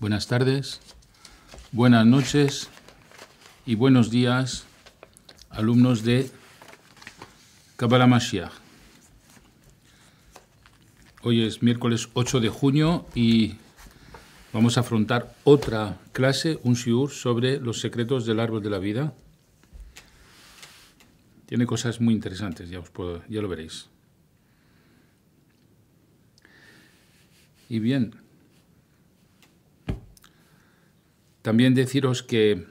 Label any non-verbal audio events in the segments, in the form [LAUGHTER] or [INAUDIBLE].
buenas tardes, buenas noches y buenos días, alumnos de Kabbalah Mashiach. Hoy es miércoles 8 de junio y vamos a afrontar otra clase, un shiur, sobre los secretos del árbol de la vida. Tiene cosas muy interesantes, ya, os puedo, ya lo veréis. Y bien, También deciros que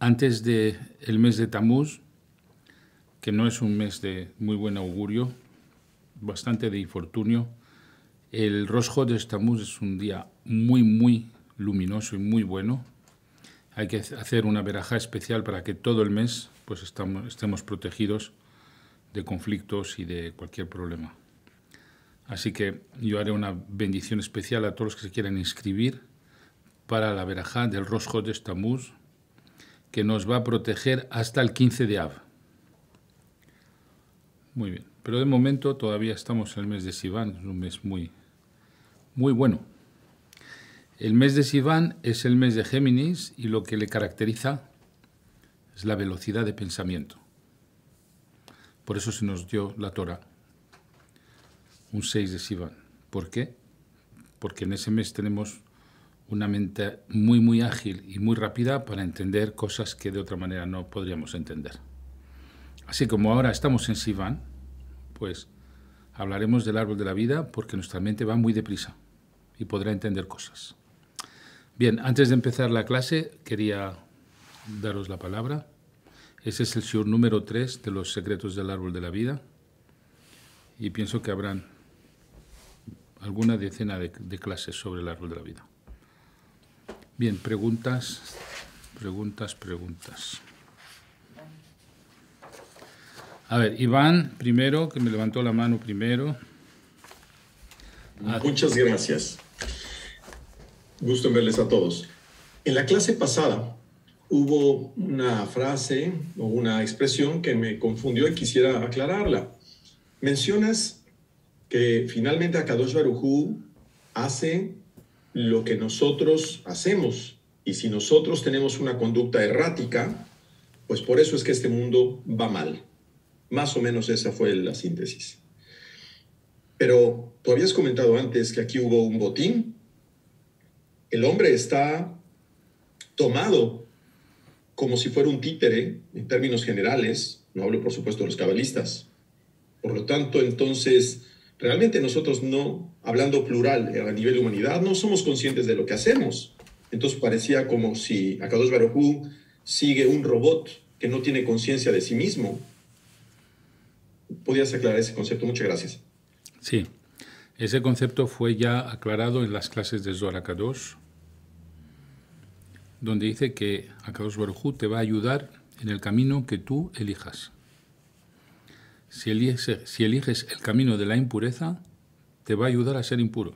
antes del mes de Tamuz, que no es un mes de muy buen augurio, bastante de infortunio, el Rosjo de Tamuz es un día muy, muy luminoso y muy bueno. Hay que hacer una veraja especial para que todo el mes pues, estemos protegidos de conflictos y de cualquier problema. Así que yo haré una bendición especial a todos los que se quieran inscribir para la verajá del Rosh de Tamuz, que nos va a proteger hasta el 15 de Av. Muy bien, pero de momento todavía estamos en el mes de Sivan, es un mes muy, muy bueno. El mes de Sivan es el mes de Géminis y lo que le caracteriza es la velocidad de pensamiento. Por eso se nos dio la Torah, un 6 de Sivan. ¿Por qué? Porque en ese mes tenemos una mente muy, muy ágil y muy rápida para entender cosas que de otra manera no podríamos entender. Así como ahora estamos en Sivan, pues hablaremos del árbol de la vida porque nuestra mente va muy deprisa y podrá entender cosas. Bien, antes de empezar la clase quería daros la palabra. Ese es el sur número 3 de los secretos del árbol de la vida y pienso que habrán alguna decena de clases sobre el árbol de la vida. Bien, preguntas, preguntas, preguntas. A ver, Iván primero, que me levantó la mano primero. Ah, Muchas gracias. Gusto en verles a todos. En la clase pasada hubo una frase o una expresión que me confundió y quisiera aclararla. Mencionas que finalmente Akadosh Barujú hace lo que nosotros hacemos. Y si nosotros tenemos una conducta errática, pues por eso es que este mundo va mal. Más o menos esa fue la síntesis. Pero tú habías comentado antes que aquí hubo un botín. El hombre está tomado como si fuera un títere, en términos generales, no hablo por supuesto de los cabalistas. Por lo tanto, entonces, realmente nosotros no hablando plural a nivel de humanidad, no somos conscientes de lo que hacemos. Entonces parecía como si Akadosh Baruj sigue un robot que no tiene conciencia de sí mismo. ¿Podrías aclarar ese concepto? Muchas gracias. Sí, ese concepto fue ya aclarado en las clases de Zohar Akadosh, donde dice que Akadosh Baruj te va a ayudar en el camino que tú elijas. Si si eliges el camino de la impureza, te va a ayudar a ser impuro.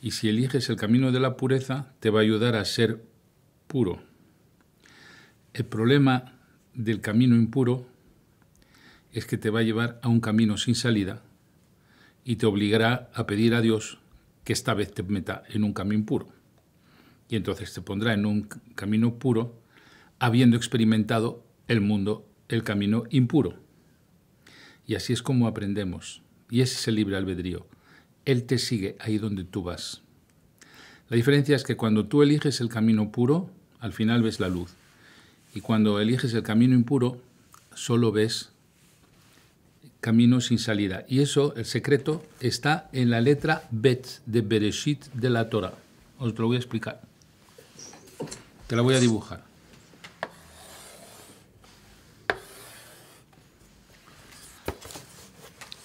Y si eliges el camino de la pureza, te va a ayudar a ser puro. El problema del camino impuro es que te va a llevar a un camino sin salida y te obligará a pedir a Dios que esta vez te meta en un camino puro. Y entonces te pondrá en un camino puro habiendo experimentado el mundo, el camino impuro. Y así es como aprendemos. Y ese es el libre albedrío. Él te sigue ahí donde tú vas. La diferencia es que cuando tú eliges el camino puro, al final ves la luz. Y cuando eliges el camino impuro, solo ves camino sin salida. Y eso, el secreto, está en la letra Bet de Bereshit de la Torah. Os lo voy a explicar. Te la voy a dibujar.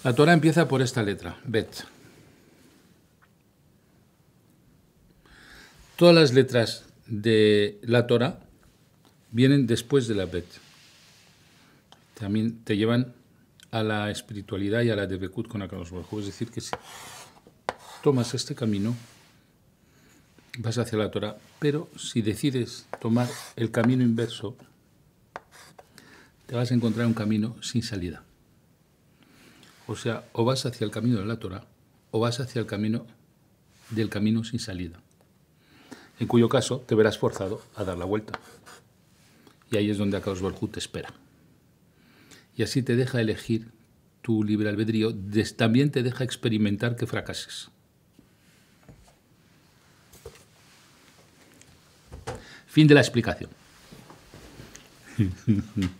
La Torah empieza por esta letra, Bet. Todas las letras de la Torah vienen después de la Bet. También te llevan a la espiritualidad y a la Debekut con Akaros Es decir, que si tomas este camino, vas hacia la Torah. Pero si decides tomar el camino inverso, te vas a encontrar un camino sin salida. O sea, o vas hacia el camino de la Torah o vas hacia el camino del camino sin salida, en cuyo caso te verás forzado a dar la vuelta. Y ahí es donde Akaos Barjú te espera. Y así te deja elegir tu libre albedrío, también te deja experimentar que fracases. Fin de la explicación. [LAUGHS]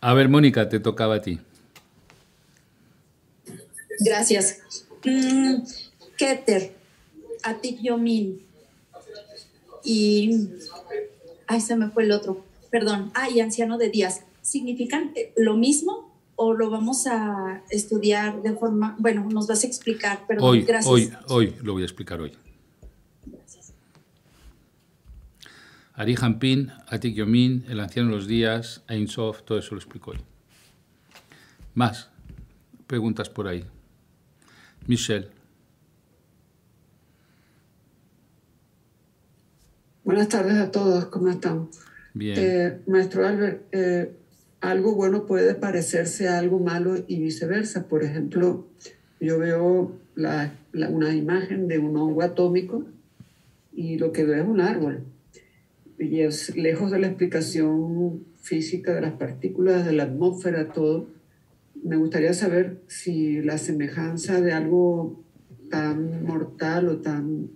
A ver, Mónica, te tocaba a ti. Gracias. Mm, Keter, Yomin y... Ay, se me fue el otro. Perdón. Ah anciano de días. ¿Significan eh, lo mismo o lo vamos a estudiar de forma... Bueno, nos vas a explicar, perdón. Hoy, gracias. hoy, hoy, lo voy a explicar hoy. Ari Hampin, Atik Yomin, El Anciano de los Días, Ainsof, todo eso lo explico hoy. Más preguntas por ahí. Michelle. Buenas tardes a todos, ¿cómo estamos? Bien. Eh, maestro Albert, eh, algo bueno puede parecerse a algo malo y viceversa. Por ejemplo, yo veo una imagen de un hongo atómico y lo que veo es un árbol. Y es lejos de la explicación física de las partículas, de la atmósfera, todo me gustaría saber si la semejanza de algo tan mortal o tan,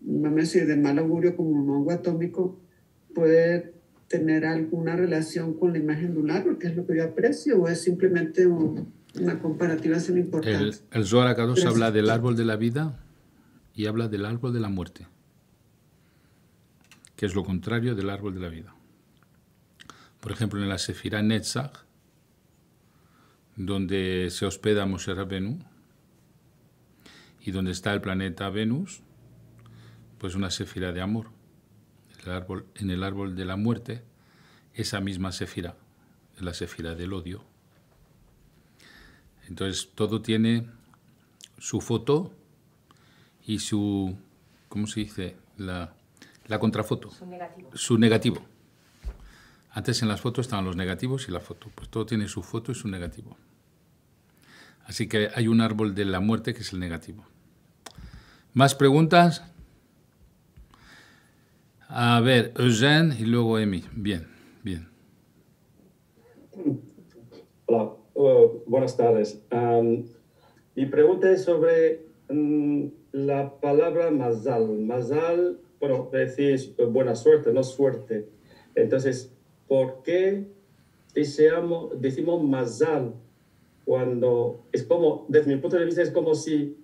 no me decir de mal augurio como un hongo atómico puede tener alguna relación con la imagen lunar porque que es lo que yo aprecio, o es simplemente una comparativa sin importancia. El, el Zohar habla del árbol de la vida y habla del árbol de la muerte, que es lo contrario del árbol de la vida. Por ejemplo, en la Sefirah Netzach, donde se hospeda Moshe Rabenu y donde está el planeta Venus, pues una sefira de amor. El árbol, en el árbol de la muerte, esa misma sefira, la sefira del odio. Entonces todo tiene su foto y su, ¿cómo se dice? La, la contrafoto. Su negativo. su negativo. Antes en las fotos estaban los negativos y la foto. Pues todo tiene su foto y su negativo. Así que hay un árbol de la muerte que es el negativo. ¿Más preguntas? A ver, Eugene y luego Emi. Bien, bien. Hola, oh, buenas tardes. mi pregunta es sobre mm, la palabra mazal. Mazal, bueno, decís eh, buena suerte, no suerte. Entonces, ¿por qué decimos mazal? cuando es como, desde mi punto de vista, es como si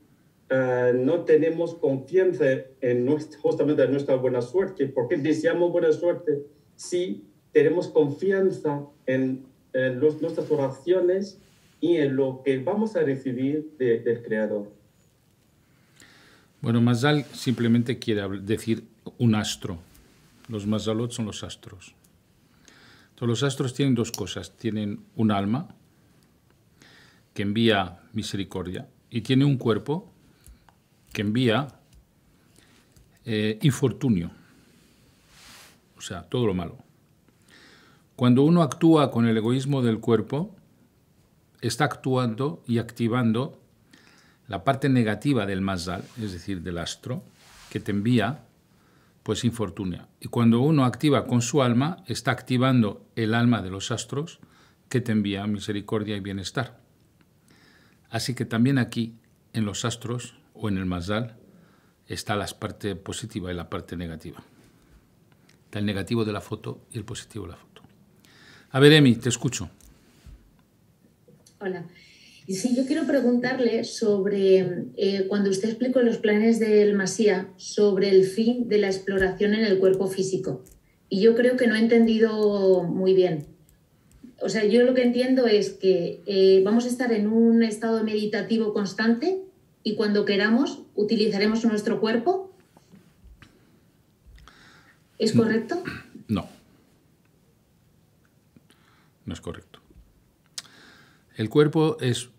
eh, no tenemos confianza en nuestra, justamente en nuestra buena suerte. porque deseamos buena suerte si tenemos confianza en, nuestras oraciones y en lo que vamos a recibir del Creador? Bueno, Mazal simplemente quiere decir un astro. Los Mazalot son los astros. Todos los astros tienen dos cosas. Tienen un alma, que envía misericordia y tiene un cuerpo que envía eh, infortunio, o sea, todo lo malo. Cuando uno actúa con el egoísmo del cuerpo, está actuando y activando la parte negativa del mazal, es decir, del astro, que te envía pues infortunia. Y cuando uno activa con su alma, está activando el alma de los astros que te envía misericordia y bienestar. Así que también aquí, en los astros o en el Mazdal, está la parte positiva y la parte negativa. Está el negativo de la foto y el positivo de la foto. A ver, Emi, te escucho. Hola. Sí, yo quiero preguntarle sobre, eh, cuando usted explicó los planes del Masía, sobre el fin de la exploración en el cuerpo físico. Y yo creo que no he entendido muy bien o sea, yo lo que entiendo es que eh, vamos a estar en un estado meditativo constante y cuando queramos utilizaremos nuestro cuerpo. ¿Es correcto? No. No es correcto. El cuerpo es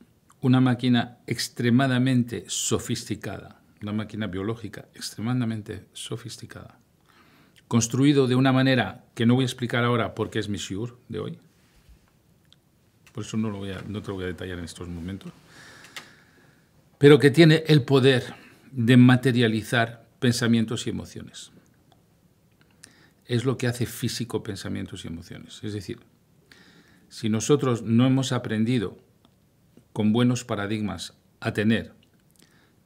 una máquina extremadamente sofisticada, una máquina biológica extremadamente sofisticada, construido de una manera que no voy a explicar ahora porque es mi shiur de hoy, por eso no, lo voy no te lo voy a detallar en estos momentos, pero que tiene el poder de materializar pensamientos y emociones. Es lo que hace físico pensamientos y emociones. Es decir, si nosotros no hemos aprendido con buenos paradigmas a tener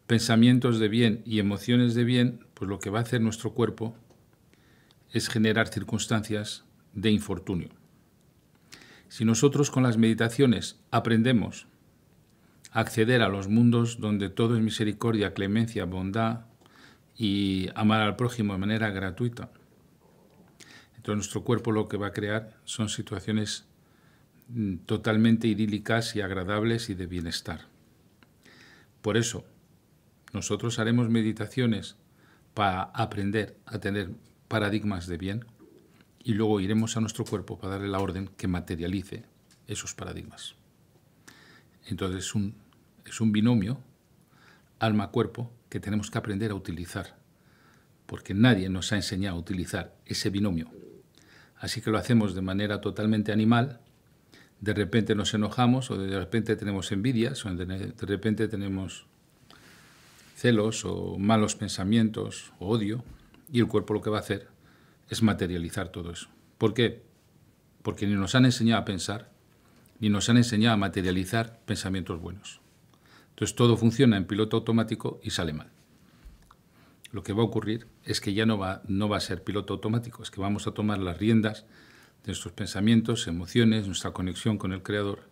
pensamientos de bien y emociones de bien, pues lo que va a hacer nuestro cuerpo es generar circunstancias de infortunio. Si nosotros con las meditaciones aprendemos a acceder a los mundos donde todo es misericordia, clemencia, bondad y amar al prójimo de manera gratuita, entonces nuestro cuerpo lo que va a crear son situaciones mm, totalmente idílicas y agradables y de bienestar. Por eso, nosotros haremos meditaciones para aprender a tener paradigmas de bien y luego iremos a nuestro cuerpo para darle la orden que materialice esos paradigmas. Entonces es un, es un binomio alma-cuerpo que tenemos que aprender a utilizar, porque nadie nos ha enseñado a utilizar ese binomio. Así que lo hacemos de manera totalmente animal, de repente nos enojamos o de repente tenemos envidias o de repente tenemos celos o malos pensamientos o odio y el cuerpo lo que va a hacer es materializar todo eso. ¿Por qué? Porque ni nos han enseñado a pensar, ni nos han enseñado a materializar pensamientos buenos. Entonces todo funciona en piloto automático y sale mal. Lo que va a ocurrir es que ya no va, no va a ser piloto automático, es que vamos a tomar las riendas de nuestros pensamientos, emociones, nuestra conexión con el Creador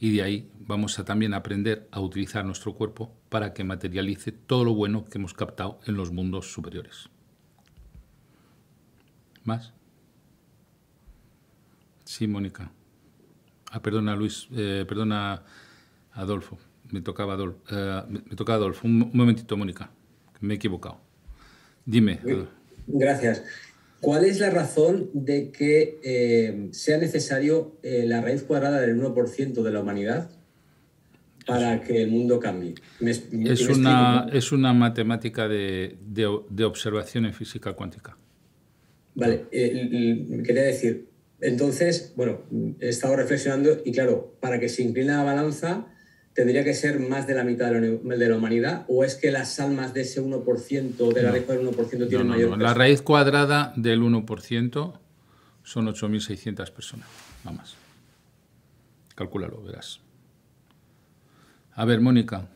y de ahí vamos a también aprender a utilizar nuestro cuerpo para que materialice todo lo bueno que hemos captado en los mundos superiores. ¿Más? Sí, Mónica. Ah, perdona, Luis. Eh, perdona, Adolfo. Me tocaba eh, Adolfo. me Adolfo. Un, momentito, Mónica. Me he equivocado. Dime. Gracias. ¿Cuál es la razón de que eh, sea necesario la raíz cuadrada del 1% de la humanidad para que el mundo cambie. es, una, es, una, matemática de observación en física cuántica. Vale, eh, quería decir, entonces, bueno, he estado reflexionando y claro, para que se incline la balanza tendría que ser más de la mitad de la, humanidad o es que las almas de ese 1%, de la raíz cuadrada del 1% tienen mayor no, mayor... La raíz cuadrada del 1% son 8.600 personas, nada más. Calcúlalo, verás. A ver, Mónica,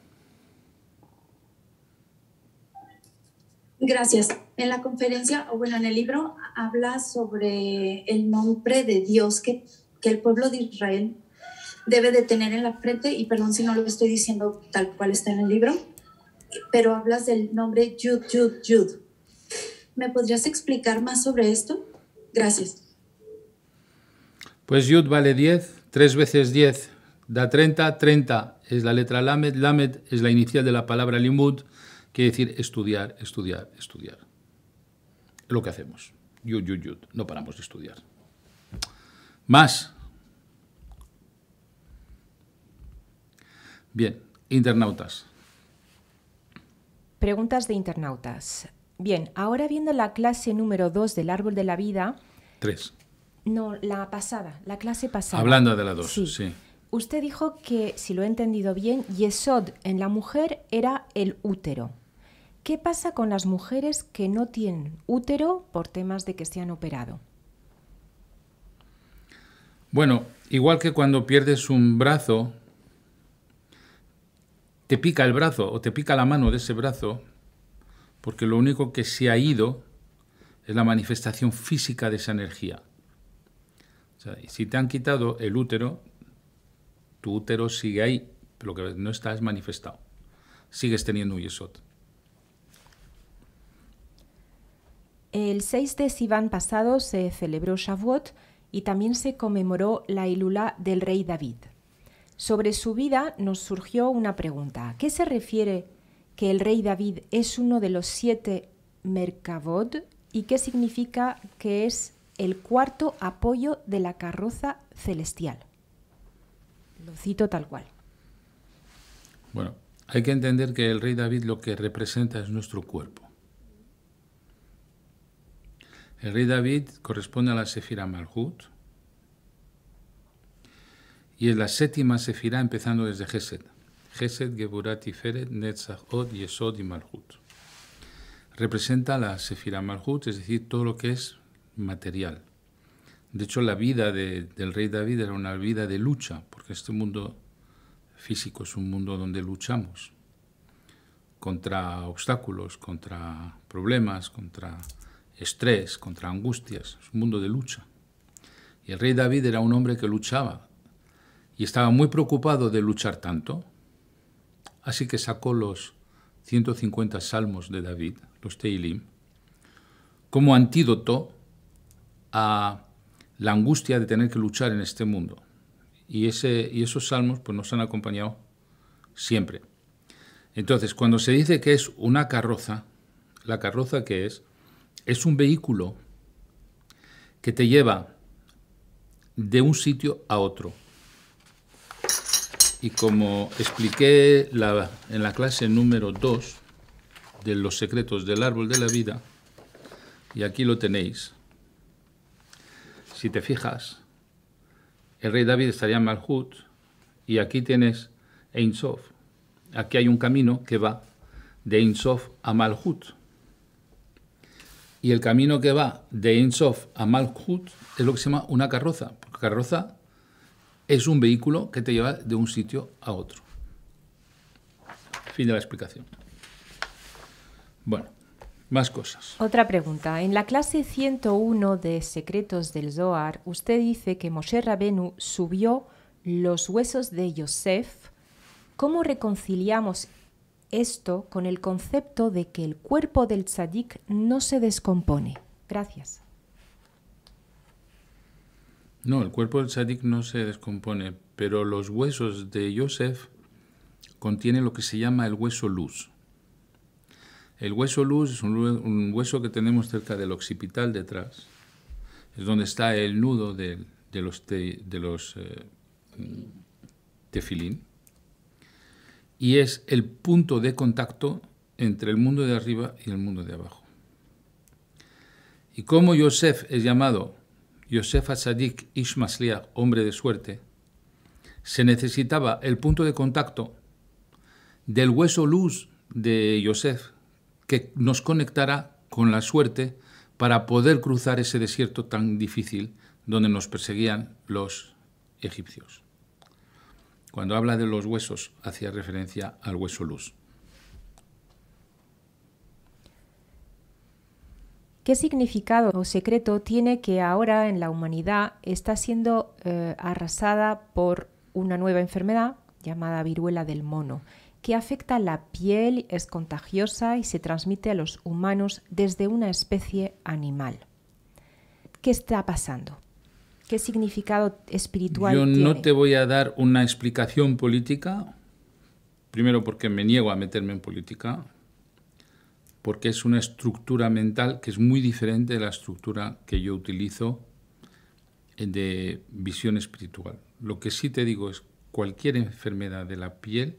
Gracias. En la conferencia, o bueno, en el libro hablas sobre el nombre de Dios que, que el pueblo de Israel debe de tener en la frente, y perdón si no lo estoy diciendo tal cual está en el libro, pero hablas del nombre Yud, Yud, Yud. ¿Me podrías explicar más sobre esto? Gracias. Pues Yud vale 10, 3 veces 10 da 30, 30 es la letra Lamed, Lamed es la inicial de la palabra Limud, Quiere decir estudiar, estudiar, estudiar. Es lo que hacemos. Yud, yud, yud. No paramos de estudiar. Más. Bien, internautas. Preguntas de internautas. Bien, ahora viendo la clase número 2 del árbol de la vida. 3. No, la pasada, la clase pasada. Hablando de la dos, sí. Usted dijo que, si lo he entendido bien, Yesod en la mujer era el útero. ¿Qué pasa con las mujeres que no tienen útero por temas de que se han operado? Bueno, igual que cuando pierdes un brazo, te pica el brazo o te pica la mano de ese brazo, porque lo único que se ha ido es la manifestación física de esa energía. si te han quitado el útero, tu útero sigue ahí, pero lo que no está es manifestado. Sigues teniendo un yesot. El 6 de Sivan pasado se celebró Shavuot y también se conmemoró la Ilula del rey David. Sobre su vida nos surgió una pregunta. ¿A qué se refiere que el rey David es uno de los siete Merkavod y qué significa que es el cuarto apoyo de la carroza celestial? Lo cito tal cual. Bueno, hay que entender que el rey David lo que representa es nuestro cuerpo. El rey David corresponde a la Sefira Malhut y es la séptima Sefira empezando desde Gesed. Gesed, Geburat, Tiferet, Netzach, Od, Yesod y Malhut. Representa la Sefira Malhut, es decir, todo lo que es material. De hecho, la vida del rey David era una vida de lucha, porque este mundo físico es un mundo donde luchamos contra obstáculos, contra problemas, contra estrés, contra angustias, es un mundo de lucha. Y el rey David era un hombre que luchaba y estaba muy preocupado de luchar tanto, así que sacó los 150 salmos de David, los Teilim, como antídoto a la angustia de tener que luchar en este mundo. Y, ese, y esos salmos pues, nos han acompañado siempre. Entonces, cuando se dice que es una carroza, la carroza que es, es un vehículo que te lleva de un sitio a otro. Y como expliqué en la clase número 2 de los secretos del árbol de la vida, y aquí lo tenéis, si te fijas, el rey David estaría en Malhut y aquí tienes Ein Sof. Aquí hay un camino que va de Ein Sof a Malhut. Y el camino que va de Insof a Malchut es lo que se llama una carroza. Porque carroza es un vehículo que te lleva de un sitio a otro. Fin de la explicación. Bueno, más cosas. Otra pregunta. En la clase 101 de Secretos del Zohar, usted dice que Moshe Rabenu subió los huesos de Yosef. ¿Cómo reconciliamos esto con el concepto de que el cuerpo del tzadik no se descompone. Gracias. No, el cuerpo del tzadik no se descompone, pero los huesos de Yosef contienen lo que se llama el hueso luz. El hueso luz es un, hueso que tenemos cerca del occipital detrás, es donde está el nudo de, los, de los eh, tefilín y es el punto de contacto entre el mundo de arriba y el mundo de abajo. Y como Yosef es llamado Yosef Asadik Ishmasliach, hombre de suerte, se necesitaba el punto de contacto del hueso luz de Yosef que nos conectara con la suerte para poder cruzar ese desierto tan difícil donde nos perseguían los egipcios. Cuando habla de los huesos, hacía referencia al hueso luz. ¿Qué significado o secreto tiene que ahora en la humanidad está siendo eh, arrasada por una nueva enfermedad llamada viruela del mono, que afecta la piel, es contagiosa y se transmite a los humanos desde una especie animal? ¿Qué está pasando? ¿Qué significado espiritual Yo no te voy a dar una explicación política, primero porque me niego a meterme en política, porque es una estructura mental que es muy diferente de la estructura que yo utilizo de visión espiritual. Lo que sí te digo es que cualquier enfermedad de la piel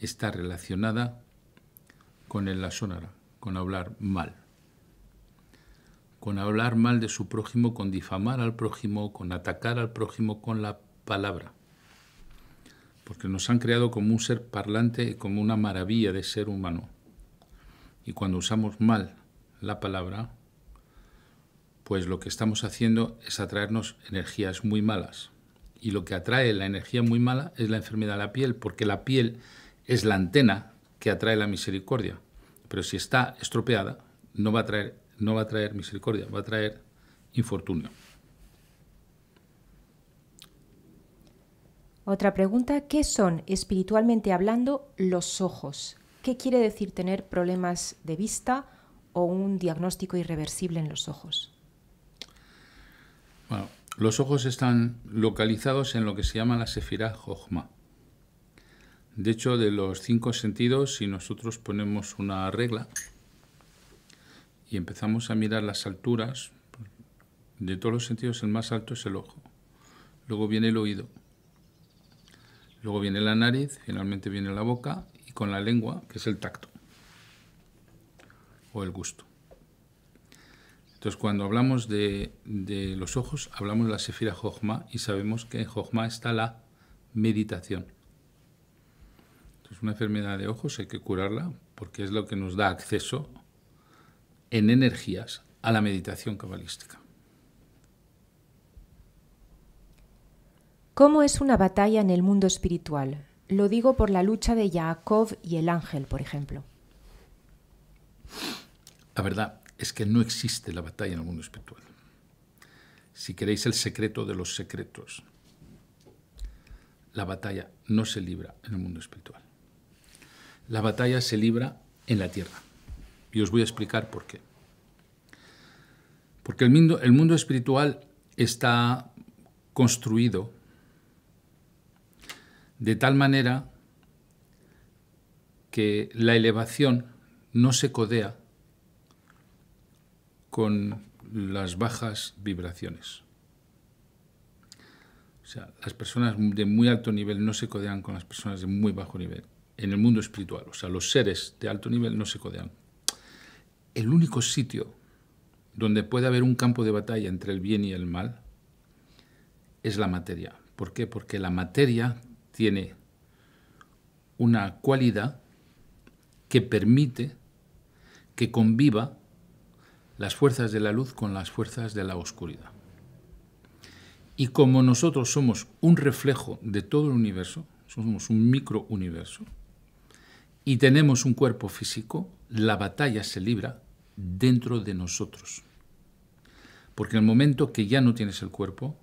está relacionada con el sonora, con hablar mal con hablar mal de su prójimo, con difamar al prójimo, con atacar al prójimo con la palabra. Porque nos han creado como un ser parlante, y como una maravilla de ser humano. Y cuando usamos mal la palabra, pues lo que estamos haciendo es atraernos energías muy malas. Y lo que atrae la energía muy mala es la enfermedad de la piel, porque la piel es la antena que atrae la misericordia. Pero si está estropeada, no va a traer no va a traer misericordia, va a traer infortunio. Otra pregunta, ¿qué son, espiritualmente hablando, los ojos? ¿Qué quiere decir tener problemas de vista o un diagnóstico irreversible en los ojos? Bueno, los ojos están localizados en lo que se llama la sefirá jochma. De hecho, de los cinco sentidos, si nosotros ponemos una regla, y empezamos a mirar las alturas, de todos los sentidos el más alto es el ojo. Luego viene el oído. Luego viene la nariz, finalmente viene la boca y con la lengua, que es el tacto o el gusto. Entonces, cuando hablamos de, los ojos, hablamos de la sefira Jojma y sabemos que en Jochma está la meditación. Entonces, una enfermedad de ojos hay que curarla porque es lo que nos da acceso en energías a la meditación cabalística. ¿Cómo es una batalla en el mundo espiritual? Lo digo por la lucha de Yaakov y el ángel, por ejemplo. La verdad es que no existe la batalla en el mundo espiritual. Si queréis el secreto de los secretos, la batalla no se libra en el mundo espiritual. La batalla se libra en la tierra. Y os voy a explicar por qué. Porque el mundo, el mundo espiritual está construido de tal manera que la elevación no se codea con las bajas vibraciones. O sea, las personas de muy alto nivel no se codean con las personas de muy bajo nivel. En el mundo espiritual, o sea, los seres de alto nivel no se codean el único sitio donde puede haber un campo de batalla entre el bien y el mal es la materia. ¿Por qué? Porque la materia tiene una cualidad que permite que conviva las fuerzas de la luz con las fuerzas de la oscuridad. Y como nosotros somos un reflejo de todo el universo, somos un microuniverso, y tenemos un cuerpo físico, la batalla se libra dentro de nosotros. Porque en el momento que ya no tienes el cuerpo,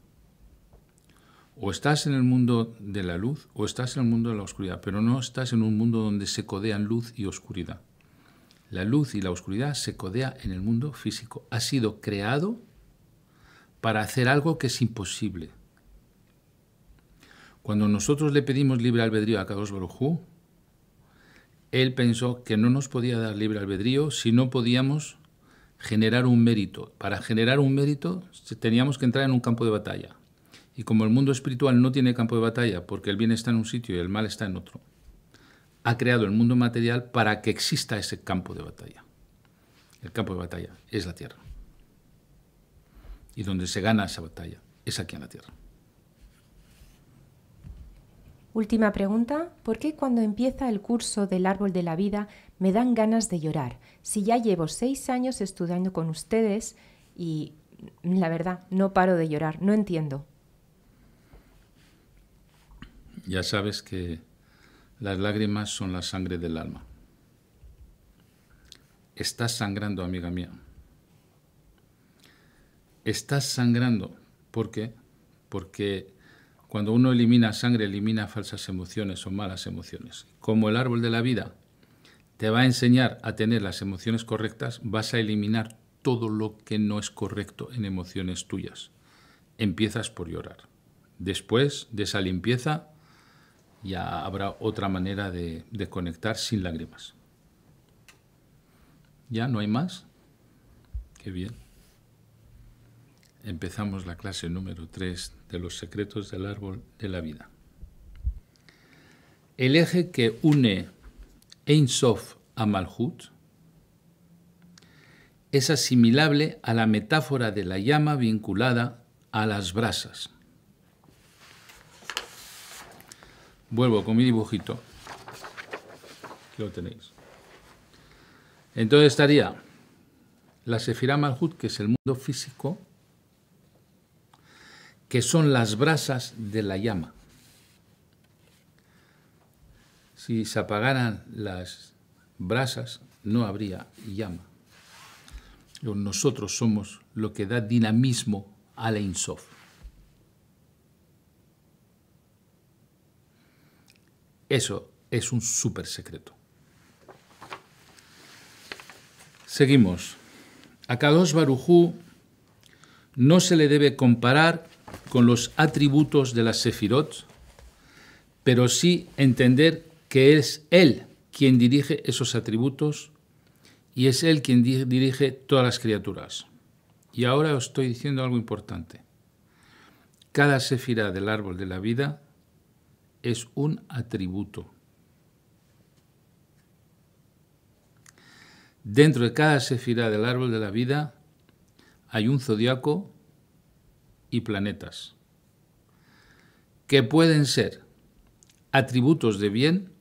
o estás en el mundo de la luz o estás en el mundo de la oscuridad, pero no estás en un mundo donde se codean luz y oscuridad. La luz y la oscuridad se codea en el mundo físico. Ha sido creado para hacer algo que es imposible. Cuando nosotros le pedimos libre albedrío a Kadosh Baruj él pensó que no nos podía dar libre albedrío si no podíamos generar un mérito. Para generar un mérito teníamos que entrar en un campo de batalla. Y como el mundo espiritual no tiene campo de batalla porque el bien está en un sitio y el mal está en otro, ha creado el mundo material para que exista ese campo de batalla. El campo de batalla es la tierra. Y donde se gana esa batalla es aquí en la tierra. Última pregunta, ¿por qué cuando empieza el curso del árbol de la vida me dan ganas de llorar? Si ya llevo seis años estudiando con ustedes y la verdad no paro de llorar, no entiendo. Ya sabes que las lágrimas son la sangre del alma. Estás sangrando, amiga mía. Estás sangrando. ¿Por qué? Porque cuando uno elimina sangre, elimina falsas emociones o malas emociones. Como el árbol de la vida te va a enseñar a tener las emociones correctas, vas a eliminar todo lo que no es correcto en emociones tuyas. Empiezas por llorar. Después de esa limpieza, ya habrá otra manera de, conectar sin lágrimas. ¿Ya no hay más? Qué bien empezamos la clase número 3 de los secretos del árbol de la vida. El eje que une Ein Sof a Malhut es asimilable a la metáfora de la llama vinculada a las brasas. Vuelvo con mi dibujito. Aquí lo tenéis. Entonces estaría la Sefirah Malhut, que es el mundo físico, que son las brasas de la llama. Si se apagaran las brasas, no habría llama. Nosotros somos lo que da dinamismo a la Sof. Eso es un súper secreto. Seguimos. A Kadosh Barujú no se le debe comparar con los atributos de la Sefirot, pero sí entender que es Él quien dirige esos atributos y es Él quien dirige todas las criaturas. Y ahora os estoy diciendo algo importante. Cada sefira del árbol de la vida es un atributo. Dentro de cada sefira del árbol de la vida hay un zodiaco y planetas, que pueden ser atributos de bien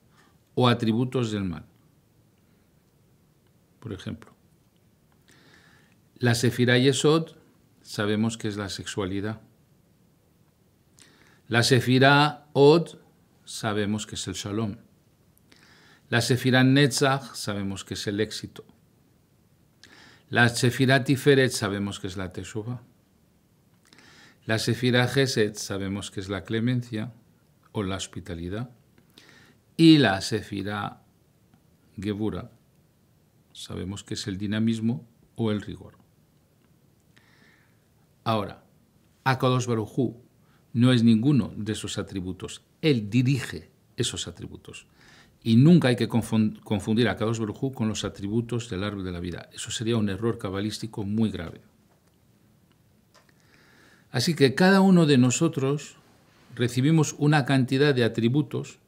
o atributos del mal. Por ejemplo, la Sefirah Yesod sabemos que es la sexualidad. La Sefirah Od sabemos que es el Shalom. La Sefirah Netzach sabemos que es el éxito. La Sefirah Tiferet sabemos que es la Teshuvah. La Sefirah eh, Geset sabemos que es la clemencia o la hospitalidad. Y la Sefirah Gebura sabemos que es el dinamismo o el rigor. Ahora, Akados Barujú no es ninguno de esos atributos. Él dirige esos atributos. Y nunca hay que confundir a Kadosh Barujú con los atributos del árbol de la vida. Eso sería un error cabalístico muy grave. Así que cada uno de nosotros recibimos una cantidad de atributos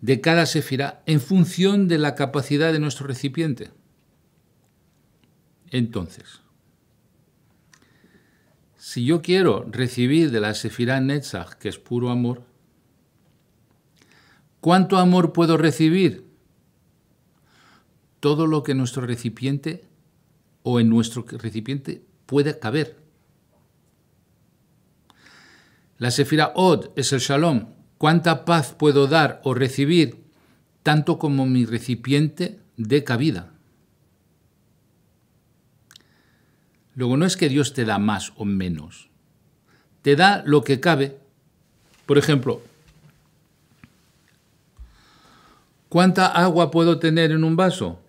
de cada sefirá en función de la capacidad de nuestro recipiente. Entonces, si yo quiero recibir de la sefirá Netzach, que es puro amor, ¿cuánto amor puedo recibir? Todo lo que nuestro recipiente o en nuestro recipiente pueda caber. La sefira Od es el shalom. ¿Cuánta paz puedo dar o recibir tanto como mi recipiente de cabida? Luego no es que Dios te da más o menos. Te da lo que cabe. Por ejemplo, ¿cuánta agua puedo tener en un vaso?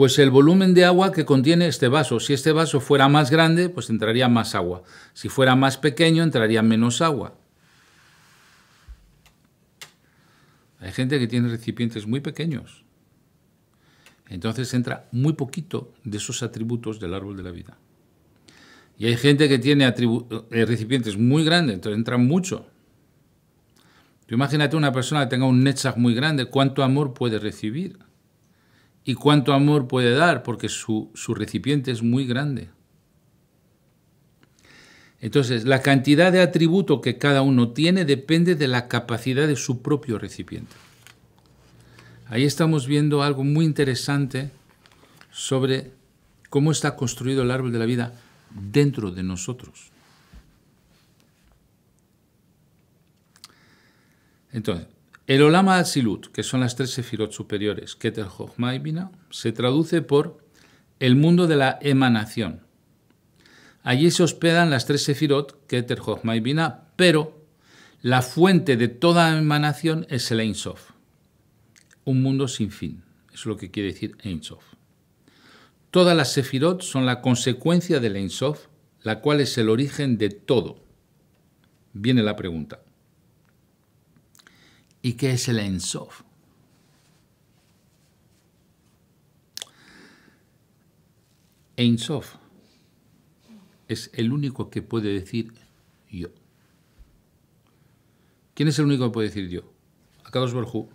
pues el volumen de agua que contiene este vaso. Si este vaso fuera más grande, pues entraría más agua. Si fuera más pequeño, entraría menos agua. Hay gente que tiene recipientes muy pequeños. Entonces entra muy poquito de esos atributos del árbol de la vida. Y hay gente que tiene eh, recipientes muy grandes, entonces entra mucho. Tú imagínate una persona que tenga un netzach muy grande, ¿cuánto amor puede recibir? y cuánto amor puede dar, porque su, su recipiente es muy grande. Entonces, la cantidad de atributo que cada uno tiene depende de la capacidad de su propio recipiente. Ahí estamos viendo algo muy interesante sobre cómo está construido el árbol de la vida dentro de nosotros. Entonces, el Olama Silut, que son las tres sefirot superiores, Keter Jochma y se traduce por el mundo de la emanación. Allí se hospedan las tres sefirot, Keter Jochma y pero la fuente de toda emanación es el Ein Sof, un mundo sin fin. es lo que quiere decir Ein Sof. Todas las sefirot son la consecuencia del Ein Sof, la cual es el origen de todo. Viene la pregunta y qué es el Ensof. Ensof es el único que puede decir yo. ¿Quién es el único que puede decir yo? Akadosh Barhu.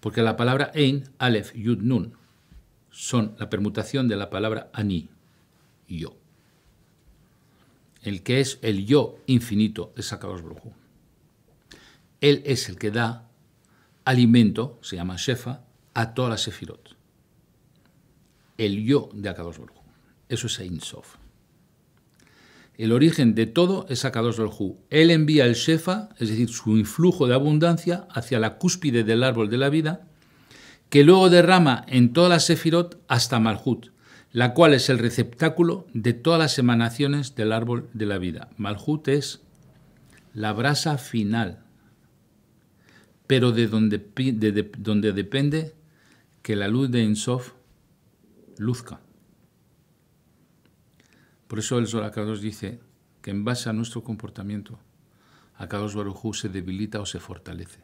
Porque la palabra Ein, Aleph, Yud, Nun son la permutación de la palabra Ani, yo. El que es el yo infinito es Akadosh Barhu. Él es el que da alimento, se llama Shefa, a toda la Sefirot. El yo de Akadosh Eso es Ein Sof. El origen de todo es Akadosh Él envía el Shefa, es decir, su influjo de abundancia, hacia la cúspide del árbol de la vida, que luego derrama en toda la Sefirot hasta Malhut, la cual es el receptáculo de todas las emanaciones del árbol de la vida. Malhut es la brasa final, pero de donde, depende que la luz de Ensof luzca. Por eso el Zohar dice que en base a nuestro comportamiento, Akados Baruj se debilita o se fortalece.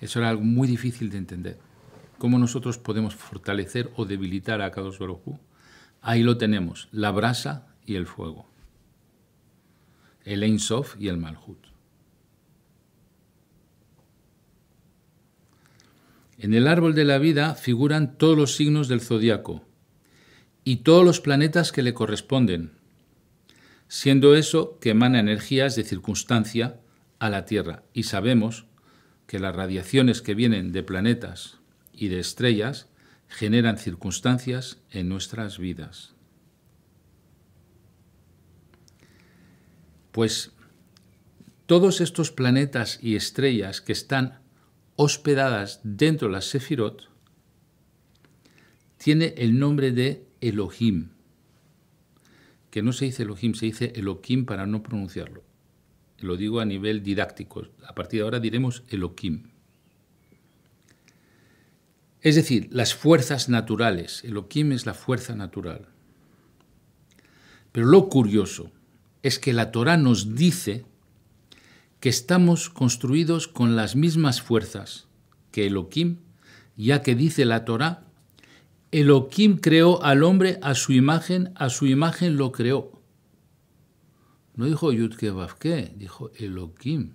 Eso era algo muy difícil de entender. ¿Cómo nosotros podemos fortalecer o debilitar a Akadosh Baruj Ahí lo tenemos, la brasa y el fuego, el Ein y el Malhut. En el árbol de la vida figuran todos los signos del zodiaco y todos los planetas que le corresponden, siendo eso que emana energías de circunstancia a la Tierra. Y sabemos que las radiaciones que vienen de planetas y de estrellas generan circunstancias en nuestras vidas. Pues todos estos planetas y estrellas que están hospedadas dentro de las Sefirot, tiene el nombre de Elohim, que no se dice Elohim, se dice Elohim para no pronunciarlo. Lo digo a nivel didáctico, a partir de ahora diremos Elohim. Es decir, las fuerzas naturales, Elohim es la fuerza natural. Pero lo curioso es que la Torah nos dice que estamos construidos con las mismas fuerzas que Elohim, ya que dice la Torá, Elohim creó al hombre a su imagen, a su imagen lo creó. No dijo Bafke, dijo Elohim.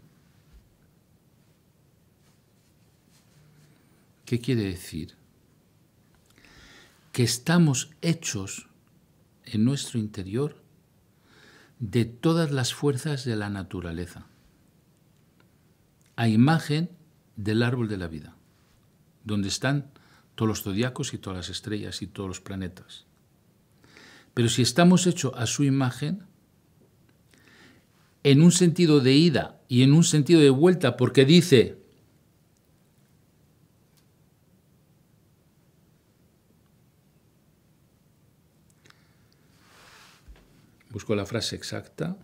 ¿Qué quiere decir? Que estamos hechos en nuestro interior de todas las fuerzas de la naturaleza a imagen del árbol de la vida, donde están todos los zodiacos y todas las estrellas y todos los planetas. Pero si estamos hechos a su imagen, en un sentido de ida y en un sentido de vuelta, porque dice, busco la frase exacta,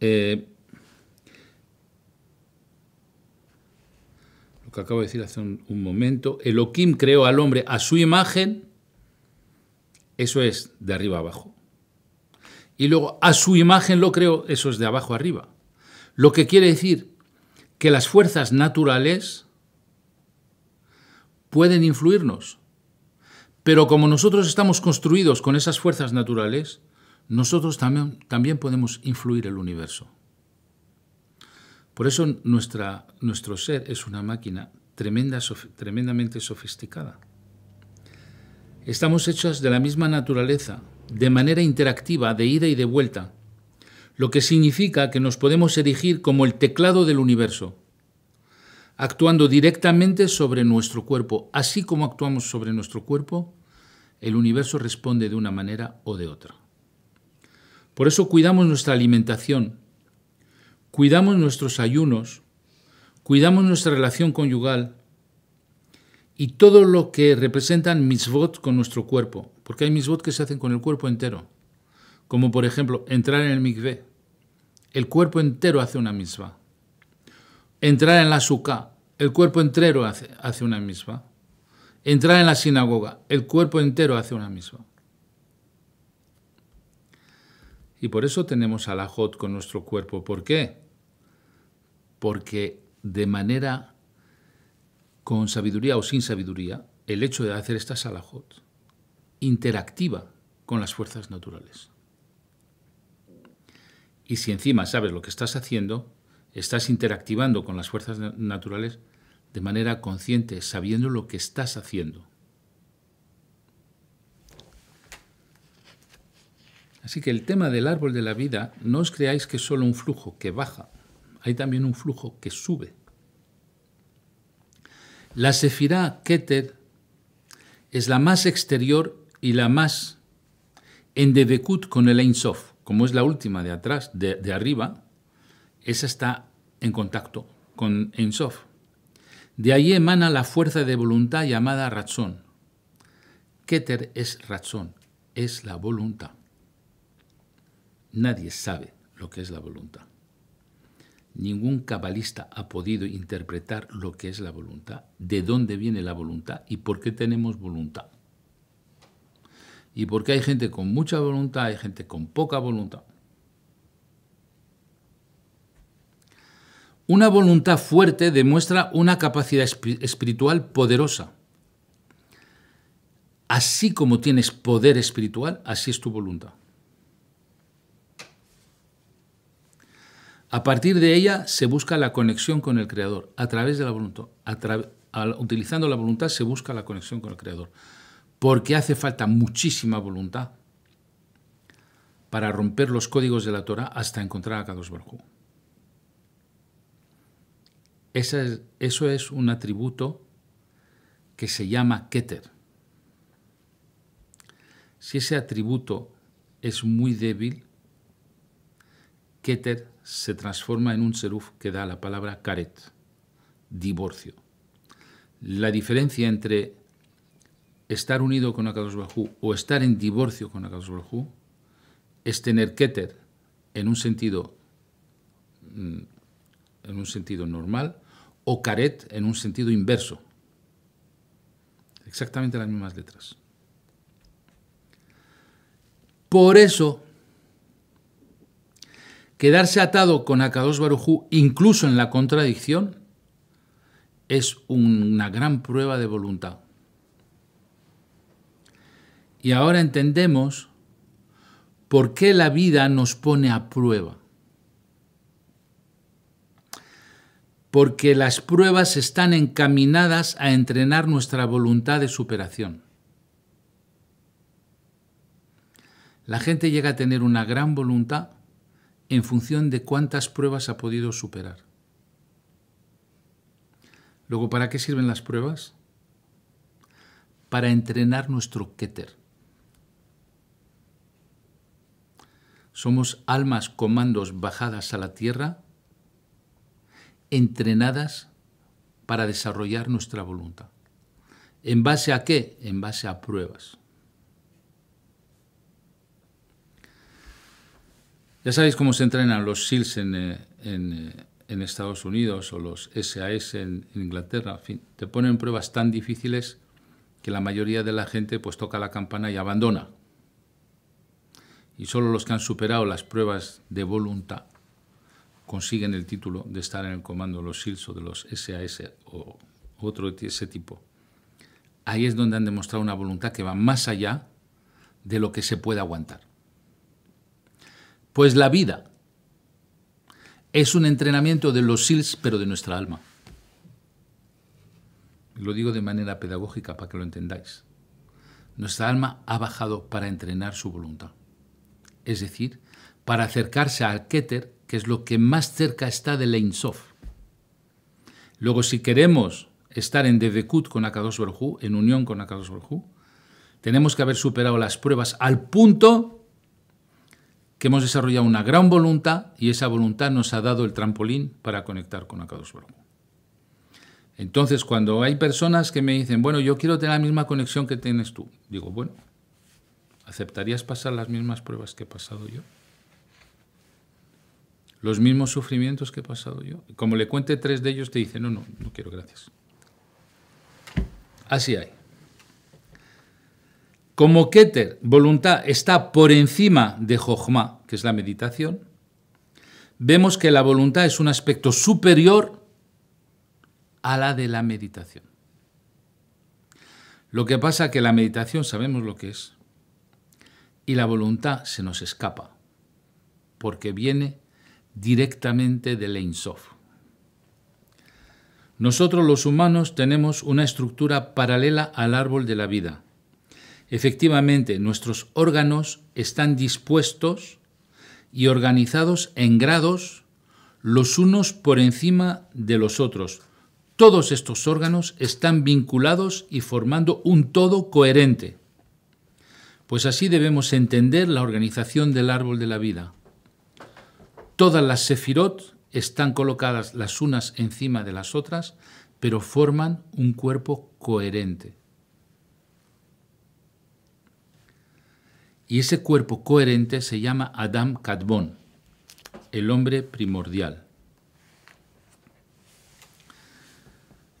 Eh, lo que acabo de decir hace un, un momento, Elohim creó al hombre a su imagen, eso es de arriba abajo. Y luego a su imagen lo creó, eso es de abajo arriba. Lo que quiere decir que las fuerzas naturales pueden influirnos. Pero como nosotros estamos construidos con esas fuerzas naturales, nosotros también, también podemos influir el universo. Por eso nuestro ser es una máquina tremenda, tremendamente sofisticada. Estamos hechos de la misma naturaleza, de manera interactiva, de ida y de vuelta, lo que significa que nos podemos erigir como el teclado del universo, actuando directamente sobre nuestro cuerpo. Así como actuamos sobre nuestro cuerpo, el universo responde de una manera o de otra. Por eso cuidamos nuestra alimentación, cuidamos nuestros ayunos, cuidamos nuestra relación conyugal y todo lo que representan misvot con nuestro cuerpo, porque hay misvot que se hacen con el cuerpo entero, como por ejemplo entrar en el mikveh. El cuerpo entero hace una misma. Entrar en la sukkah, el cuerpo entero hace, hace una misva, Entrar en la sinagoga, el cuerpo entero hace una misma. Y por eso tenemos alajot con nuestro cuerpo. ¿Por qué? Porque de manera con sabiduría o sin sabiduría, el hecho de hacer esta salajot interactiva con las fuerzas naturales. Y si encima sabes lo que estás haciendo, estás interactivando con las fuerzas naturales de manera consciente, sabiendo lo que estás haciendo. Así que el tema del árbol de la vida, no os creáis que es solo un flujo que baja, hay también un flujo que sube. La Sefirá Keter es la más exterior y la más en Debekut con el Ein Sof, como es la última de atrás, de, arriba, esa está en contacto con Ein Sof. De ahí emana la fuerza de voluntad llamada razón. Keter es razón, es la voluntad. Nadie sabe lo que es la voluntad. Ningún cabalista ha podido interpretar lo que es la voluntad, de dónde viene la voluntad y por qué tenemos voluntad. Y por qué hay gente con mucha voluntad, hay gente con poca voluntad. Una voluntad fuerte demuestra una capacidad espiritual poderosa. Así como tienes poder espiritual, así es tu voluntad. A partir de ella se busca la conexión con el Creador, a través de la voluntad. utilizando la voluntad se busca la conexión con el Creador, porque hace falta muchísima voluntad para romper los códigos de la Torah hasta encontrar a Kadosh Baruj eso es un atributo que se llama Keter. Si ese atributo es muy débil, Keter se transforma en un seruf que da la palabra karet, divorcio. La diferencia entre estar unido con Akadosh Bajú o estar en divorcio con Akadosh Bajú es tener keter en un sentido mm, en un sentido normal o karet en un sentido inverso. Exactamente las mismas letras. Por eso Quedarse atado con Akados Barujú, incluso en la contradicción, es una gran prueba de voluntad. Y ahora entendemos por qué la vida nos pone a prueba. Porque las pruebas están encaminadas a entrenar nuestra voluntad de superación. La gente llega a tener una gran voluntad en función de cuántas pruebas ha podido superar. Luego, ¿para qué sirven las pruebas? Para entrenar nuestro keter. Somos almas comandos bajadas a la tierra, entrenadas para desarrollar nuestra voluntad. ¿En base a qué? En base a pruebas. Ya sabéis cómo se entrenan los SEALs eh, eh, en, Estados Unidos o los SAS en, Inglaterra. te ponen pruebas tan difíciles que la mayoría de la gente pues toca la campana y abandona. Y solo los que han superado las pruebas de voluntad consiguen el título de estar en el comando de los SEALs o de los SAS o otro de ese tipo. Ahí es donde han demostrado una voluntad que va más allá de lo que se puede aguantar. Pues la vida es un entrenamiento de los SILS, pero de nuestra alma. Lo digo de manera pedagógica para que lo entendáis. Nuestra alma ha bajado para entrenar su voluntad. Es decir, para acercarse al Keter, que es lo que más cerca está de Ein Luego, si queremos estar en Devekut con Akados Baruj en unión con Akados Baruj tenemos que haber superado las pruebas al punto que hemos desarrollado una gran voluntad y esa voluntad nos ha dado el trampolín para conectar con Akadosh Baruj. Entonces, cuando hay personas que me dicen, bueno, yo quiero tener la misma conexión que tienes tú, digo, bueno, ¿aceptarías pasar las mismas pruebas que he pasado yo? ¿Los mismos sufrimientos que he pasado yo? Como le cuente tres de ellos, te dice, no, no, no quiero, gracias. Así hay. Como Keter, voluntad, está por encima de Jochma, que es la meditación, vemos que la voluntad es un aspecto superior a la de la meditación. Lo que pasa que la meditación sabemos lo que es y la voluntad se nos escapa porque viene directamente de Ein Nosotros los humanos tenemos una estructura paralela al árbol de la vida Efectivamente, nuestros órganos están dispuestos y organizados en grados los unos por encima de los otros. Todos estos órganos están vinculados y formando un todo coherente. Pues así debemos entender la organización del árbol de la vida. Todas las sefirot están colocadas las unas encima de las otras, pero forman un cuerpo coherente. Y ese cuerpo coherente se llama Adam Kadmon, el hombre primordial.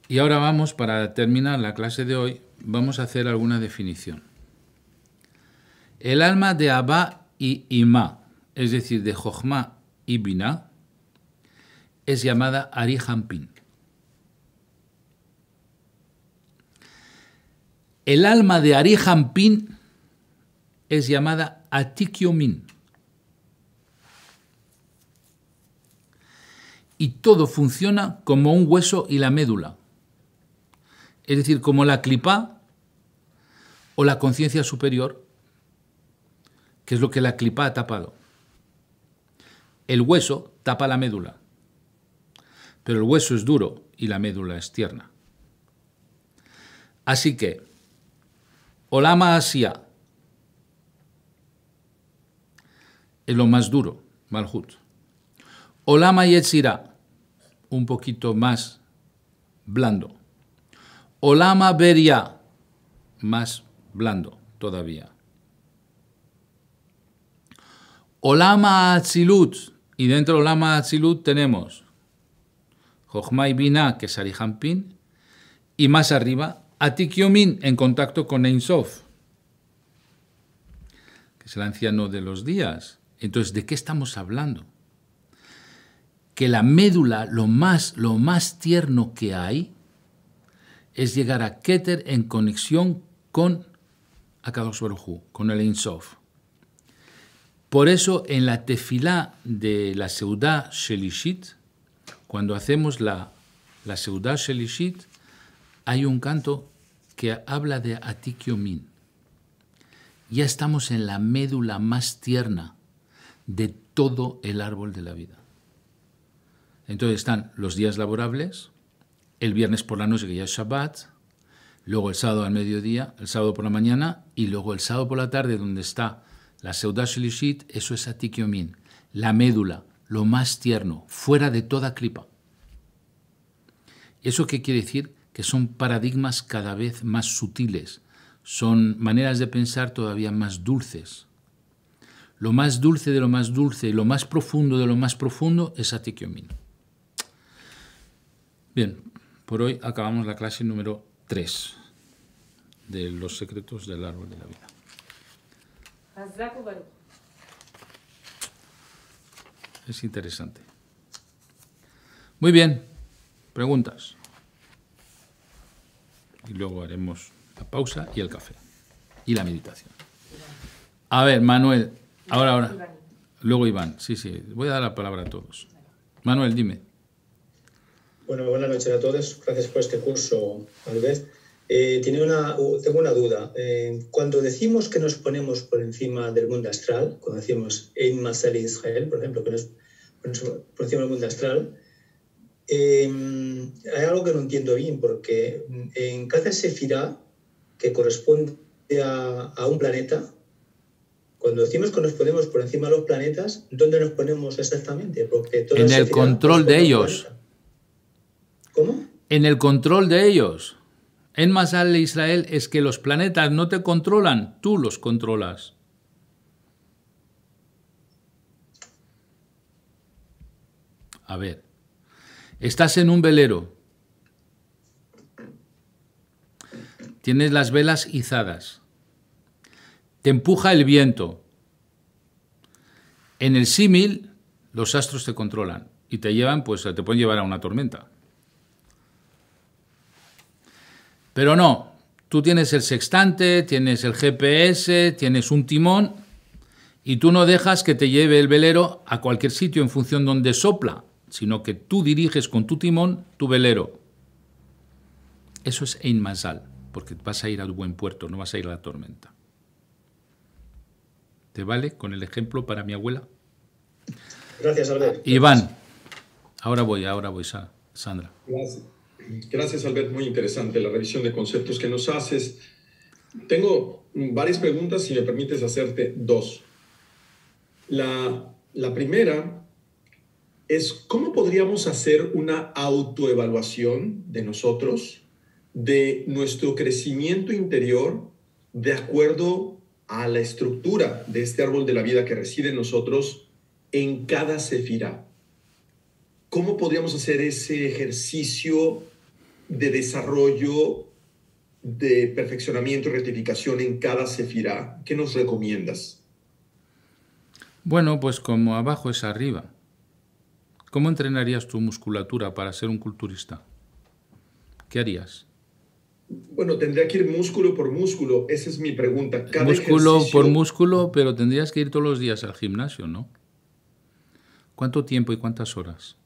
Y ahora vamos, para terminar la clase de hoy, vamos a hacer alguna definición. El alma de Abba y Imá, es decir, de Jochma y Binah, es llamada Ari El alma de Ari es llamada Atikyomin. Y todo funciona como un hueso y la médula. Es decir, como la clipa o la conciencia superior, que es lo que la clipa ha tapado. El hueso tapa la médula, pero el hueso es duro y la médula es tierna. Así que, Olama Asia, es lo más duro, Malhut. Olama Yetzirah, un poquito más blando. Olama Beria, más blando todavía. Olama Atzilut, y dentro de Olama Atzilut tenemos Jochmai Bina, que es y más arriba Atikyomin, en contacto con Ein que es el anciano de los días. Entonces, ¿de qué estamos hablando? Que la médula, lo más, lo más tierno que hay, es llegar a Keter en conexión con Akadosh con el Insof. Por eso en la tefilá de la Seudá Shelishit, cuando hacemos la, la Seudá Shelishit, hay un canto que habla de Atikyomin. Ya estamos en la médula más tierna de todo el árbol de la vida. Entonces están los días laborables, el viernes por la noche que ya es Shabbat, luego el sábado al mediodía, el sábado por la mañana y luego el sábado por la tarde donde está la Seudash eso es Atikyomin, la médula, lo más tierno, fuera de toda clipa. ¿Eso qué quiere decir? Que son paradigmas cada vez más sutiles, son maneras de pensar todavía más dulces, lo más dulce de lo más dulce y lo más profundo de lo más profundo es Atikyomin. Bien, por hoy acabamos la clase número 3 de los secretos del árbol de la vida. Es interesante. Muy bien, preguntas. Y luego haremos la pausa y el café y la meditación. A ver, Manuel, Ahora, ahora. Luego Iván. Sí, sí. Voy a dar la palabra a todos. Manuel, dime. Bueno, buenas noches a todos. Gracias por este curso, Albert. Eh, tiene una, tengo una duda. Eh, cuando decimos que nos ponemos por encima del mundo astral, cuando decimos en Masel Israel, por ejemplo, que nos ponemos por encima del mundo astral, em, hay algo que no entiendo bien, porque en cada sefirá que corresponde a un planeta, cuando decimos que nos ponemos por encima de los planetas, ¿dónde nos ponemos exactamente? en el control de ellos. ¿Cómo? En el control de ellos. En Masal de Israel es que los planetas no te controlan, tú los controlas. A ver, estás en un velero. Tienes las velas izadas empuja el viento. En el símil, los astros te controlan y te llevan, pues te pueden llevar a una tormenta. Pero no, tú tienes el sextante, tienes el GPS, tienes un timón y tú no dejas que te lleve el velero a cualquier sitio en función donde sopla, sino que tú diriges con tu timón tu velero. Eso es Ein porque vas a ir al buen puerto, no vas a ir a la tormenta. ¿Te vale con el ejemplo para mi abuela? Gracias, Albert. Iván, ahora voy, ahora voy, Sandra. Gracias. Albert. Muy interesante la revisión de conceptos que nos haces. Tengo varias preguntas, si me permites hacerte dos. La, la primera es, ¿cómo podríamos hacer una autoevaluación de nosotros, de nuestro crecimiento interior, de acuerdo a la estructura de este árbol de la vida que reside en nosotros en cada sefirá. ¿Cómo podríamos hacer ese ejercicio de desarrollo, de perfeccionamiento y rectificación en cada sefirá? ¿Qué nos recomiendas? Bueno, pues como abajo es arriba. ¿Cómo entrenarías tu musculatura para ser un culturista? ¿Qué harías? Bueno, tendría que ir músculo por músculo, esa es mi pregunta. Cada músculo por músculo, pero tendrías que ir todos los días al gimnasio, ¿no? ¿Cuánto tiempo y cuántas horas?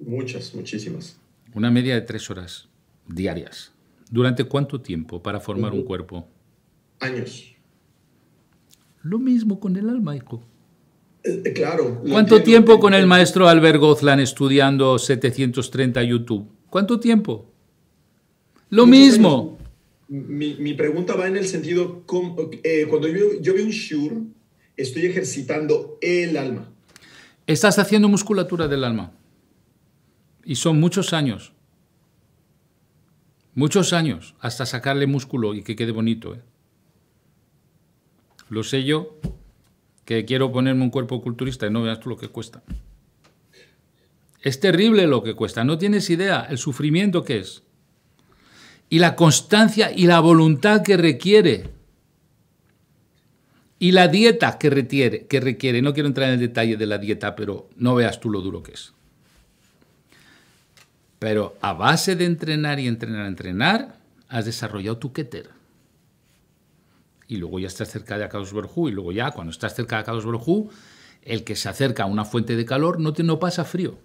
Muchas, muchísimas. Una media de tres horas diarias. ¿Durante cuánto tiempo para formar un cuerpo? Años. Lo mismo con el alma, eh, eh, claro. ¿Cuánto tiempo con el maestro Albert Gozlan estudiando 730 YouTube? ¿Cuánto tiempo? Lo mismo. Mi, pregunta va en el sentido, eh, cuando yo, veo un shur, estoy ejercitando el alma. Estás haciendo musculatura del alma. Y son muchos años. Muchos años hasta sacarle músculo y que quede bonito. Eh. Lo sé yo, que quiero ponerme un cuerpo culturista y no veas tú lo que cuesta. Es terrible lo que cuesta, no tienes idea el sufrimiento que es y la constancia y la voluntad que requiere. Y la dieta que requiere, que requiere. No quiero entrar en el detalle de la dieta, pero no veas tú lo duro que es. Pero a base de entrenar y entrenar, entrenar, has desarrollado tu keter. Y luego ya estás cerca de Akados Berhu. y luego ya cuando estás cerca de Akados Berhu, el que se acerca a una fuente de calor no, te, no pasa frío.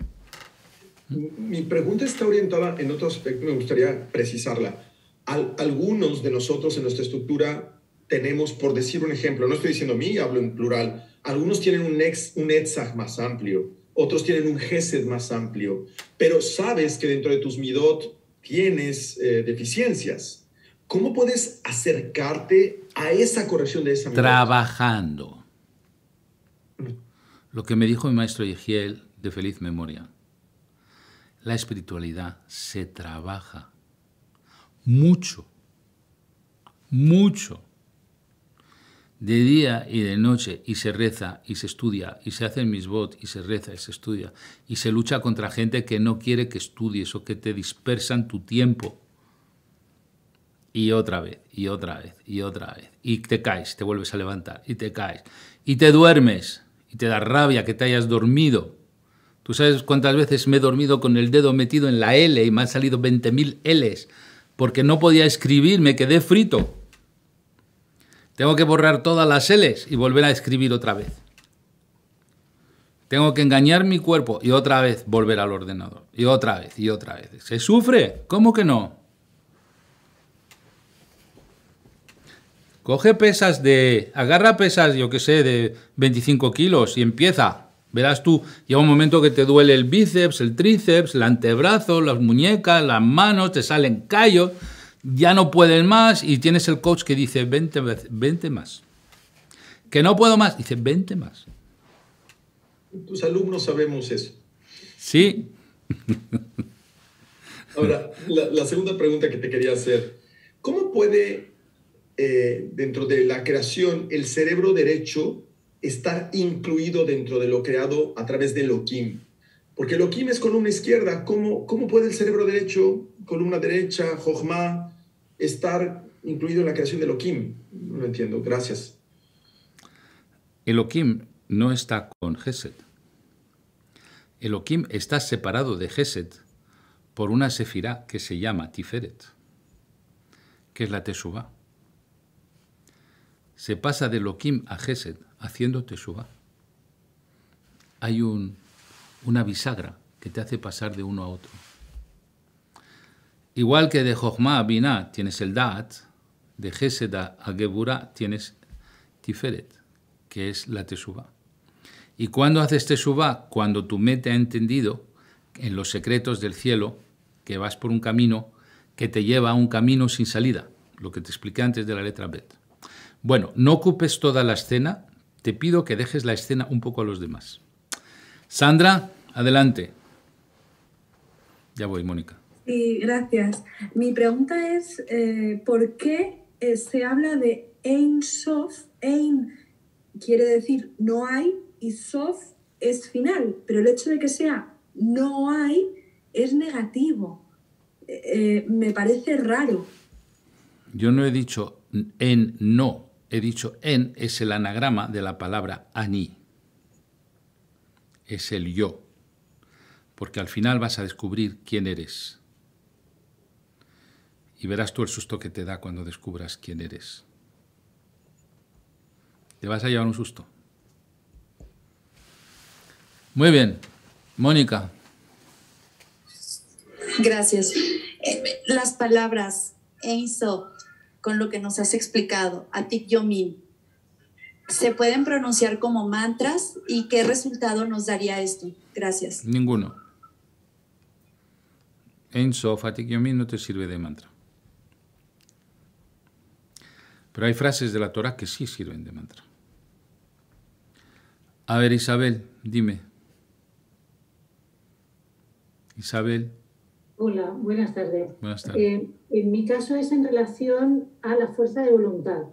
Mi pregunta está orientada, en otro aspecto me gustaría precisarla. algunos de nosotros en nuestra estructura tenemos, por decir un ejemplo, no estoy diciendo mí, hablo en plural, algunos tienen un, ex, un ETSAG más amplio, otros tienen un GESED más amplio, pero sabes que dentro de tus MIDOT tienes eh, deficiencias. ¿Cómo puedes acercarte a esa corrección de esa MIDOT? Trabajando. Mm. Lo que me dijo mi maestro Yegiel de feliz memoria la espiritualidad se trabaja mucho, mucho, de día y de noche, y se reza, y se estudia, y se hacen mis misbot, y se reza, y se estudia, y se lucha contra gente que no quiere que estudies o que te dispersan tu tiempo. Y otra vez, y otra vez, y otra vez. Y te caes, te vuelves a levantar, y te caes. Y te duermes, y te da rabia que te hayas dormido ¿Tú sabes cuántas veces me he dormido con el dedo metido en la L y me han salido 20.000 Ls? Porque no podía escribir, me quedé frito. Tengo que borrar todas las Ls y volver a escribir otra vez. Tengo que engañar mi cuerpo y otra vez volver al ordenador. Y otra vez, y otra vez. ¿Se sufre? ¿Cómo que no? Coge pesas de... Agarra pesas, yo qué sé, de 25 kilos y empieza. Verás tú, llega un momento que te duele el bíceps, el tríceps, el antebrazo, las muñecas, las manos, te salen callos, ya no pueden más y tienes el coach que dice 20, más. Que no puedo más, dice 20 más. Tus alumnos sabemos eso. Sí. [LAUGHS] Ahora, la, segunda pregunta que te quería hacer. ¿Cómo puede eh, dentro de la creación, el cerebro derecho estar incluido dentro de lo creado a través de Elohim. Porque Elohim es columna izquierda. ¿Cómo, puede el cerebro derecho, columna derecha, Jochma, estar incluido en la creación de Elohim? No lo entiendo. Gracias. Elohim no está con Gesed. Elohim está separado de Geset por una sefirá que se llama Tiferet, que es la Teshuvah. Se pasa de Elohim a Geset haciendo teshuva. Hay una bisagra que te hace pasar de uno a otro. Igual que de Jochma a tienes el Da'at, de Gesed a Geburah tienes Tiferet, que es la Teshuvah. ¿Y cuando haces Teshuvah? Cuando tu mente ha entendido en los secretos del cielo que vas por un camino que te lleva a un camino sin salida, lo que te expliqué antes de la letra Bet. Bueno, no ocupes toda la escena te pido que dejes la escena un poco a los demás. Sandra, adelante. Ya voy, Mónica. Sí, gracias. Mi pregunta es, eh, ¿por qué eh, se habla de en Sof? Ein quiere decir no hay y soft es final, pero el hecho de que sea no hay es negativo. Eh, me parece raro. Yo no he dicho en no, he dicho en es el anagrama de la palabra aní. Es el yo. Porque al final vas a descubrir quién eres. Y verás tú el susto que te da cuando descubras quién eres. Te vas a llevar un susto. Muy bien. Mónica. Gracias. Eh, las palabras Enzo, con lo que nos has explicado, Atik se pueden pronunciar como mantras y qué resultado nos daría esto? Gracias. Ninguno. En Sof, Atik no te sirve de mantra. Pero hay frases de la Torah que sí sirven de mantra. A ver, Isabel, dime. Isabel. Hola, buenas tardes. Eh, en mi caso es en relación a la fuerza de voluntad.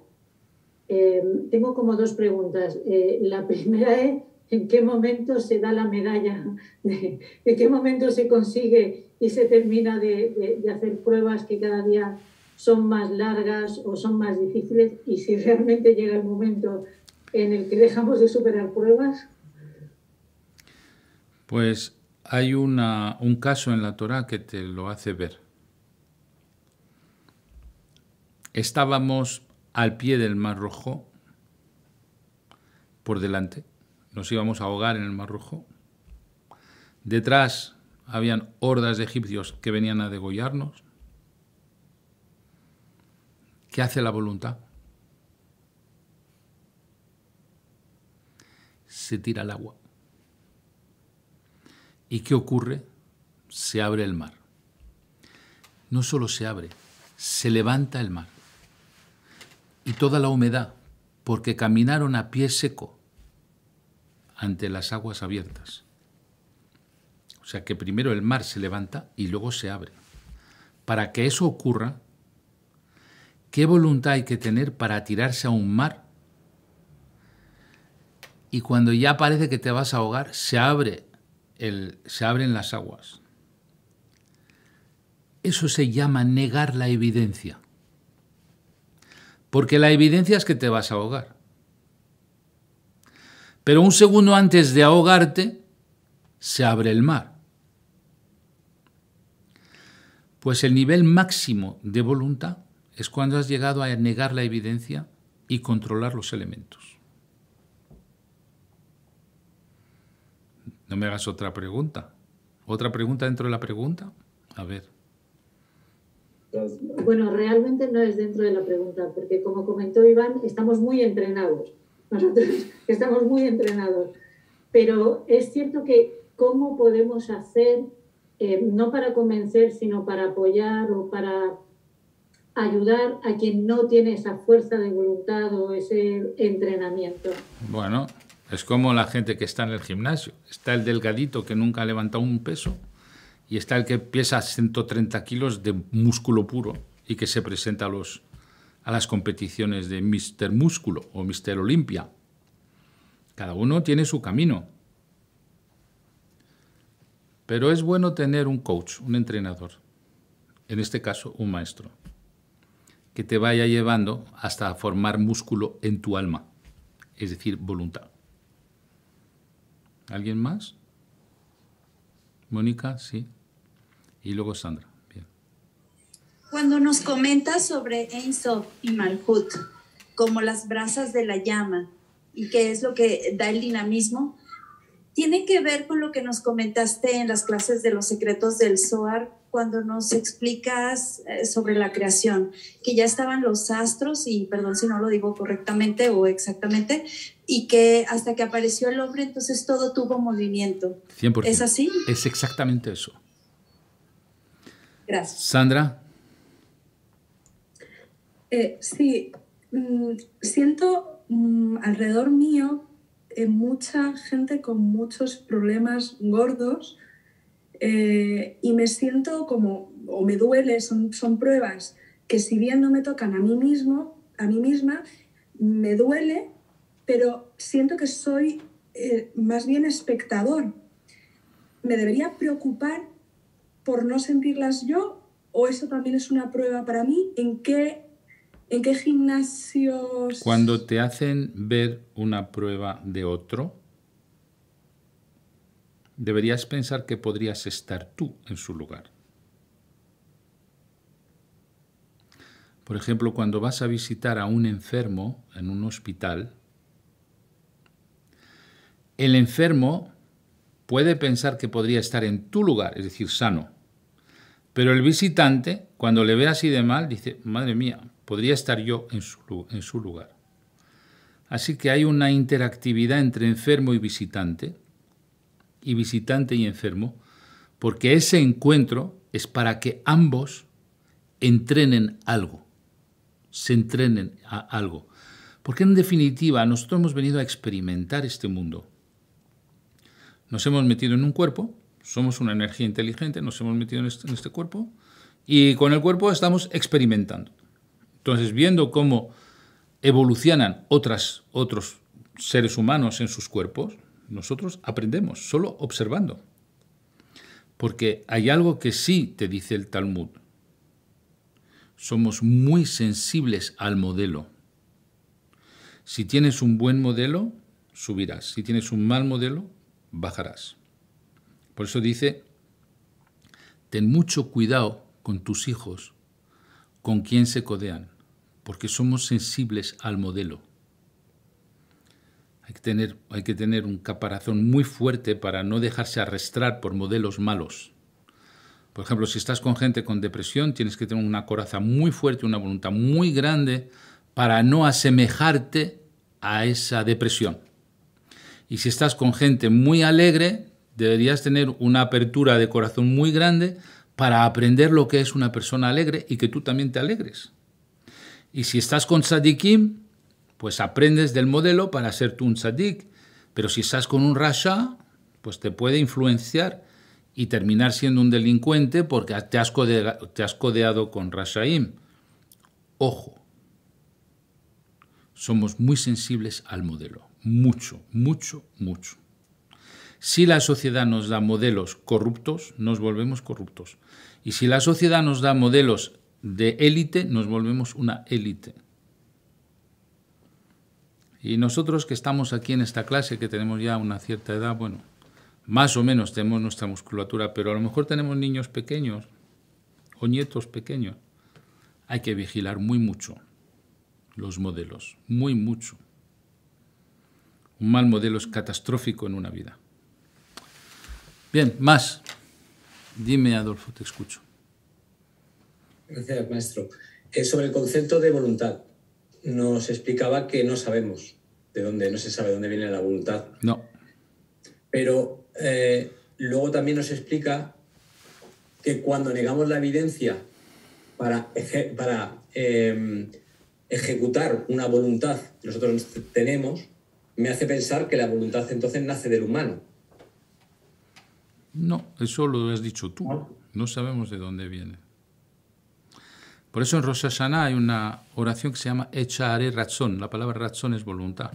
Eh, tengo como dos preguntas. Eh, la [LAUGHS] primera es, ¿en qué momento se da la medalla? [LAUGHS] ¿De, qué momento se consigue y se termina de hacer pruebas que cada día son más largas o son más difíciles? Y si realmente llega el momento en el que dejamos de superar pruebas. Pues hay un caso en la Torá que te lo hace ver. Estábamos al pie del Mar Rojo, por delante, nos íbamos a ahogar en el Mar Rojo. Detrás habían hordas de egipcios que venían a degollarnos. ¿Qué hace la voluntad? Se tira al agua. ¿Y qué ocurre? Se abre el mar. No solo se abre, se levanta el mar. Y toda la humedad, porque caminaron a pie seco ante las aguas abiertas. O sea que primero el mar se levanta y luego se abre. Para que eso ocurra, ¿qué voluntad hay que tener para tirarse a un mar? Y cuando ya parece que te vas a ahogar, se abre se abren las aguas. Eso se llama negar la evidencia. Porque la evidencia es que te vas a ahogar. Pero un segundo antes de ahogarte, se abre el mar. Pues el nivel máximo de voluntad es cuando has llegado a negar la evidencia y controlar los elementos. No me hagas otra pregunta. ¿Otra pregunta dentro de la pregunta? A ver. Pues, bueno, realmente no es dentro de la pregunta, porque como comentó Iván, estamos muy entrenados. Nosotros [LAUGHS] estamos muy entrenados. Pero es cierto que cómo podemos hacer, eh, no para convencer, sino para apoyar o para ayudar a quien no tiene esa fuerza de voluntad o ese entrenamiento. Bueno, es como la gente que está en el gimnasio. Está el delgadito que nunca ha levantado un peso y está el que pesa 130 kilos de músculo puro y que se presenta a, a las competiciones de Mr. Músculo o Mr. Olimpia. Cada uno tiene su camino. Pero es bueno tener un coach, un entrenador, en este caso un maestro, que te vaya llevando hasta formar músculo en tu alma, es decir, voluntad. ¿Alguien más? Mónica, sí. Y luego Sandra. Cuando nos comentas sobre Ein y Malhut como las brasas de la llama y qué es lo que da el dinamismo, tiene que ver con lo que nos comentaste en las clases de los secretos del Zohar cuando nos explicas eh, sobre la creación, que ya estaban los astros, y perdón si no lo digo correctamente o exactamente, y que hasta que apareció el hombre, entonces todo tuvo movimiento. ¿Es así? Es exactamente eso. Gracias. Sandra. Eh, sí, mm, siento mm, alrededor mío eh, mucha gente con muchos problemas gordos eh, y me siento como, o me duele, son, pruebas que si bien no me tocan a mí mismo, a mí misma, me duele, pero siento que soy eh, más bien espectador. ¿Me debería preocupar por no sentirlas yo? ¿O eso también es una prueba para mí? ¿En qué, en qué gimnasios...? Cuando te hacen ver una prueba de otro, deberías pensar que podrías estar tú en su lugar. Por ejemplo, cuando vas a visitar a un enfermo en un hospital, el enfermo puede pensar que podría estar en tu lugar, es decir, sano. Pero el visitante, cuando le ve así de mal, dice, madre mía, podría estar yo en su, en su lugar. Así que hay una interactividad entre enfermo y visitante y visitante y enfermo, porque ese encuentro es para que ambos entrenen algo, se entrenen a algo. Porque en definitiva nosotros hemos venido a experimentar este mundo. Nos hemos metido en un cuerpo, somos una energía inteligente, nos hemos metido en este, este cuerpo y con el cuerpo estamos experimentando. Entonces, viendo cómo evolucionan otros seres humanos en sus cuerpos, nosotros aprendemos solo observando. Porque hay algo que sí te dice el Talmud. Somos muy sensibles al modelo. Si tienes un buen modelo, subirás. Si tienes un mal modelo, bajarás. Por eso dice, ten mucho cuidado con tus hijos, con quien se codean, porque somos sensibles al modelo. Hay que, tener, hay que tener un caparazón muy fuerte para no dejarse arrastrar por modelos malos. Por ejemplo, si estás con gente con depresión, tienes que tener una coraza muy fuerte, una voluntad muy grande para no asemejarte a esa depresión. Y si estás con gente muy alegre, deberías tener una apertura de corazón muy grande para aprender lo que es una persona alegre y que tú también te alegres. Y si estás con Sadikim, pues aprendes del modelo para ser tú un tzadik, pero si estás con un rasha, pues te puede influenciar y terminar siendo un delincuente porque te has, codeado, te has codeado con rashaim. Ojo, somos muy sensibles al modelo, mucho, mucho, mucho. Si la sociedad nos da modelos corruptos, nos volvemos corruptos. Y si la sociedad nos da modelos de élite, nos volvemos una élite. Y nosotros que estamos aquí en esta clase, que tenemos ya una cierta edad, bueno, más o menos tenemos nuestra musculatura, pero a lo mejor tenemos niños pequeños o nietos pequeños. Hay que vigilar muy mucho los modelos, muy mucho. Un mal modelo es catastrófico en una vida. Bien, más. Dime, Adolfo, te escucho. Gracias, maestro. Eh, sobre el concepto de voluntad nos explicaba que no sabemos de dónde, no se sabe dónde viene la voluntad. No. Pero eh, luego también nos explica que cuando negamos la evidencia para, para em, ejecutar una voluntad que nosotros tenemos, me hace pensar que la voluntad entonces nace del humano. No, eso lo has dicho tú. No sabemos de dónde viene. Por eso en Rosh Hashanah hay una oración que se llama Echare Razón. La palabra razón es voluntad.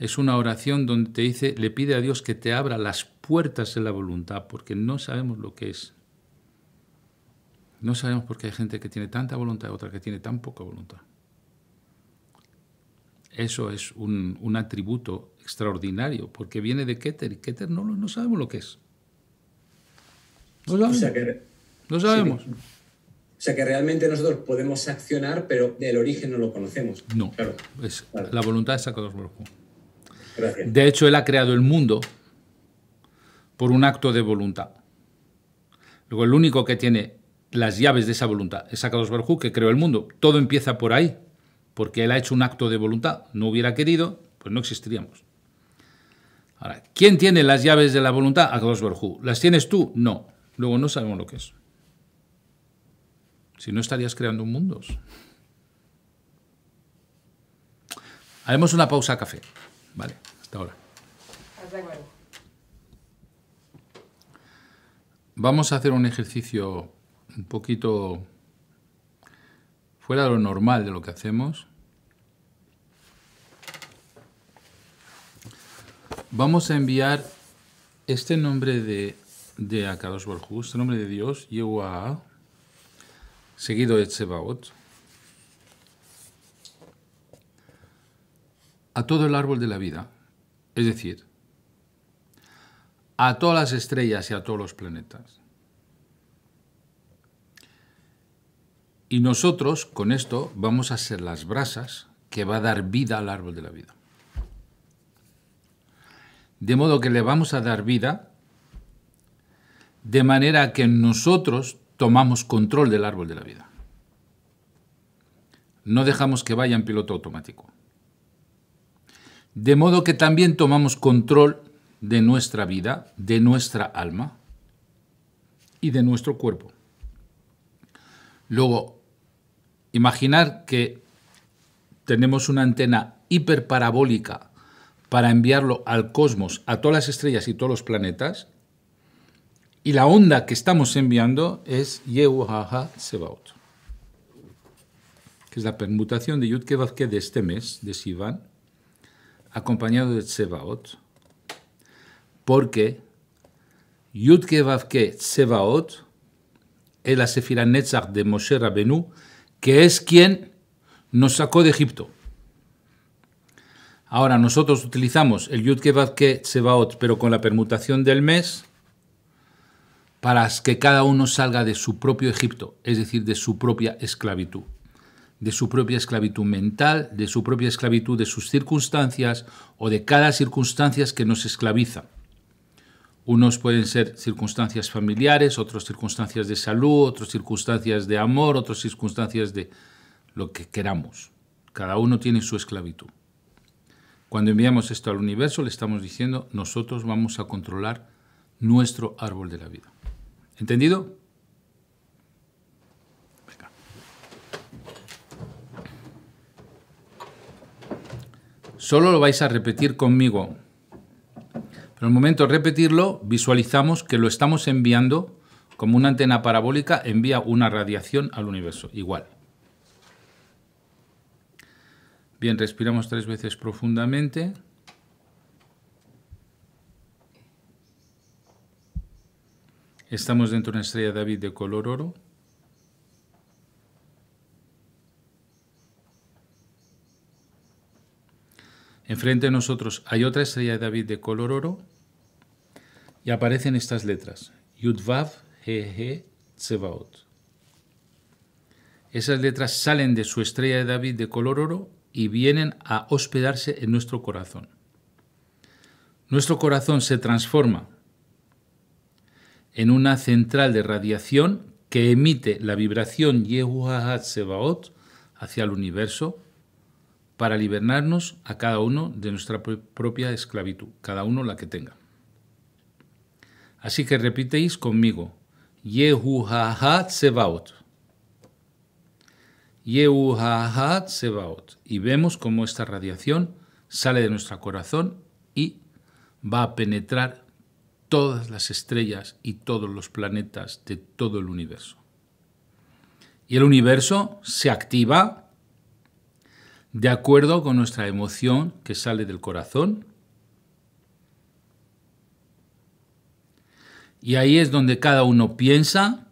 Es una oración donde te dice, le pide a Dios que te abra las puertas de la voluntad, porque no sabemos lo que es. No sabemos por qué hay gente que tiene tanta voluntad y otra que tiene tan poca voluntad. Eso es un, atributo extraordinario, porque viene de Keter, y Keter no, no sabemos lo que es. No sabemos. No sabemos. O sea que realmente nosotros podemos accionar, pero del origen no lo conocemos. No, claro. la voluntad es a Rojo. De hecho, él ha creado el mundo por un acto de voluntad. Luego, el único que tiene las llaves de esa voluntad es sacados Barjú, que creó el mundo. Todo empieza por ahí, porque él ha hecho un acto de voluntad. No hubiera querido, pues no existiríamos. Ahora, ¿quién tiene las llaves de la voluntad? A Barjú. ¿Las tienes tú? No. Luego no sabemos lo que es. Si no estarías creando mundos. Haremos una pausa café. Vale, hasta ahora. Vamos a hacer un ejercicio un poquito fuera de lo normal de lo que hacemos. Vamos a enviar este nombre de, de borjus, Borjú, este nombre de Dios, a seguido de Tsebaot, a todo el árbol de la vida, es decir, a todas las estrellas y a todos los planetas. Y nosotros con esto vamos a ser las brasas que va a dar vida al árbol de la vida. De modo que le vamos a dar vida de manera que nosotros tomamos control del árbol de la vida. No dejamos que vaya en piloto automático. De modo que también tomamos control de nuestra vida, de nuestra alma y de nuestro cuerpo. Luego, imaginar que tenemos una antena hiperparabólica para enviarlo al cosmos, a todas las estrellas y todos los planetas, y la onda que estamos enviando es Yehuaha Sebaot, que es la permutación de Yud de este mes, de Sivan, acompañado de Sebaot, porque Yud Tsebaot es la Sefira Netzach de Moshe Rabenu, que es quien nos sacó de Egipto. Ahora nosotros utilizamos el Yud Tsebaot, pero con la permutación del mes, para que cada uno salga de su propio Egipto, es decir, de su propia esclavitud, de su propia esclavitud mental, de su propia esclavitud de sus circunstancias o de cada circunstancia que nos esclaviza. Unos pueden ser circunstancias familiares, otros circunstancias de salud, otros circunstancias de amor, otras circunstancias de lo que queramos. Cada uno tiene su esclavitud. Cuando enviamos esto al universo le estamos diciendo, nosotros vamos a controlar nuestro árbol de la vida. ¿Entendido? Solo lo vais a repetir conmigo. Pero el momento de repetirlo, visualizamos que lo estamos enviando como una antena parabólica envía una radiación al universo. Igual. Bien, respiramos tres veces profundamente. Estamos dentro de una estrella de David de color oro. Enfrente de nosotros hay otra estrella de David de color oro y aparecen estas letras. Yudvav Hehe Tsevaot. Esas letras salen de su estrella de David de color oro y vienen a hospedarse en nuestro corazón. Nuestro corazón se transforma en una central de radiación que emite la vibración Yehuahat Sebaot hacia el universo para liberarnos a cada uno de nuestra propia esclavitud, cada uno la que tenga. Así que repitéis conmigo, Yehuahat Sebaot. Yehuahat Sebaot. Y vemos cómo esta radiación sale de nuestro corazón y va a penetrar todas las estrellas y todos los planetas de todo el universo. Y el universo se activa de acuerdo con nuestra emoción que sale del corazón. Y ahí es donde cada uno piensa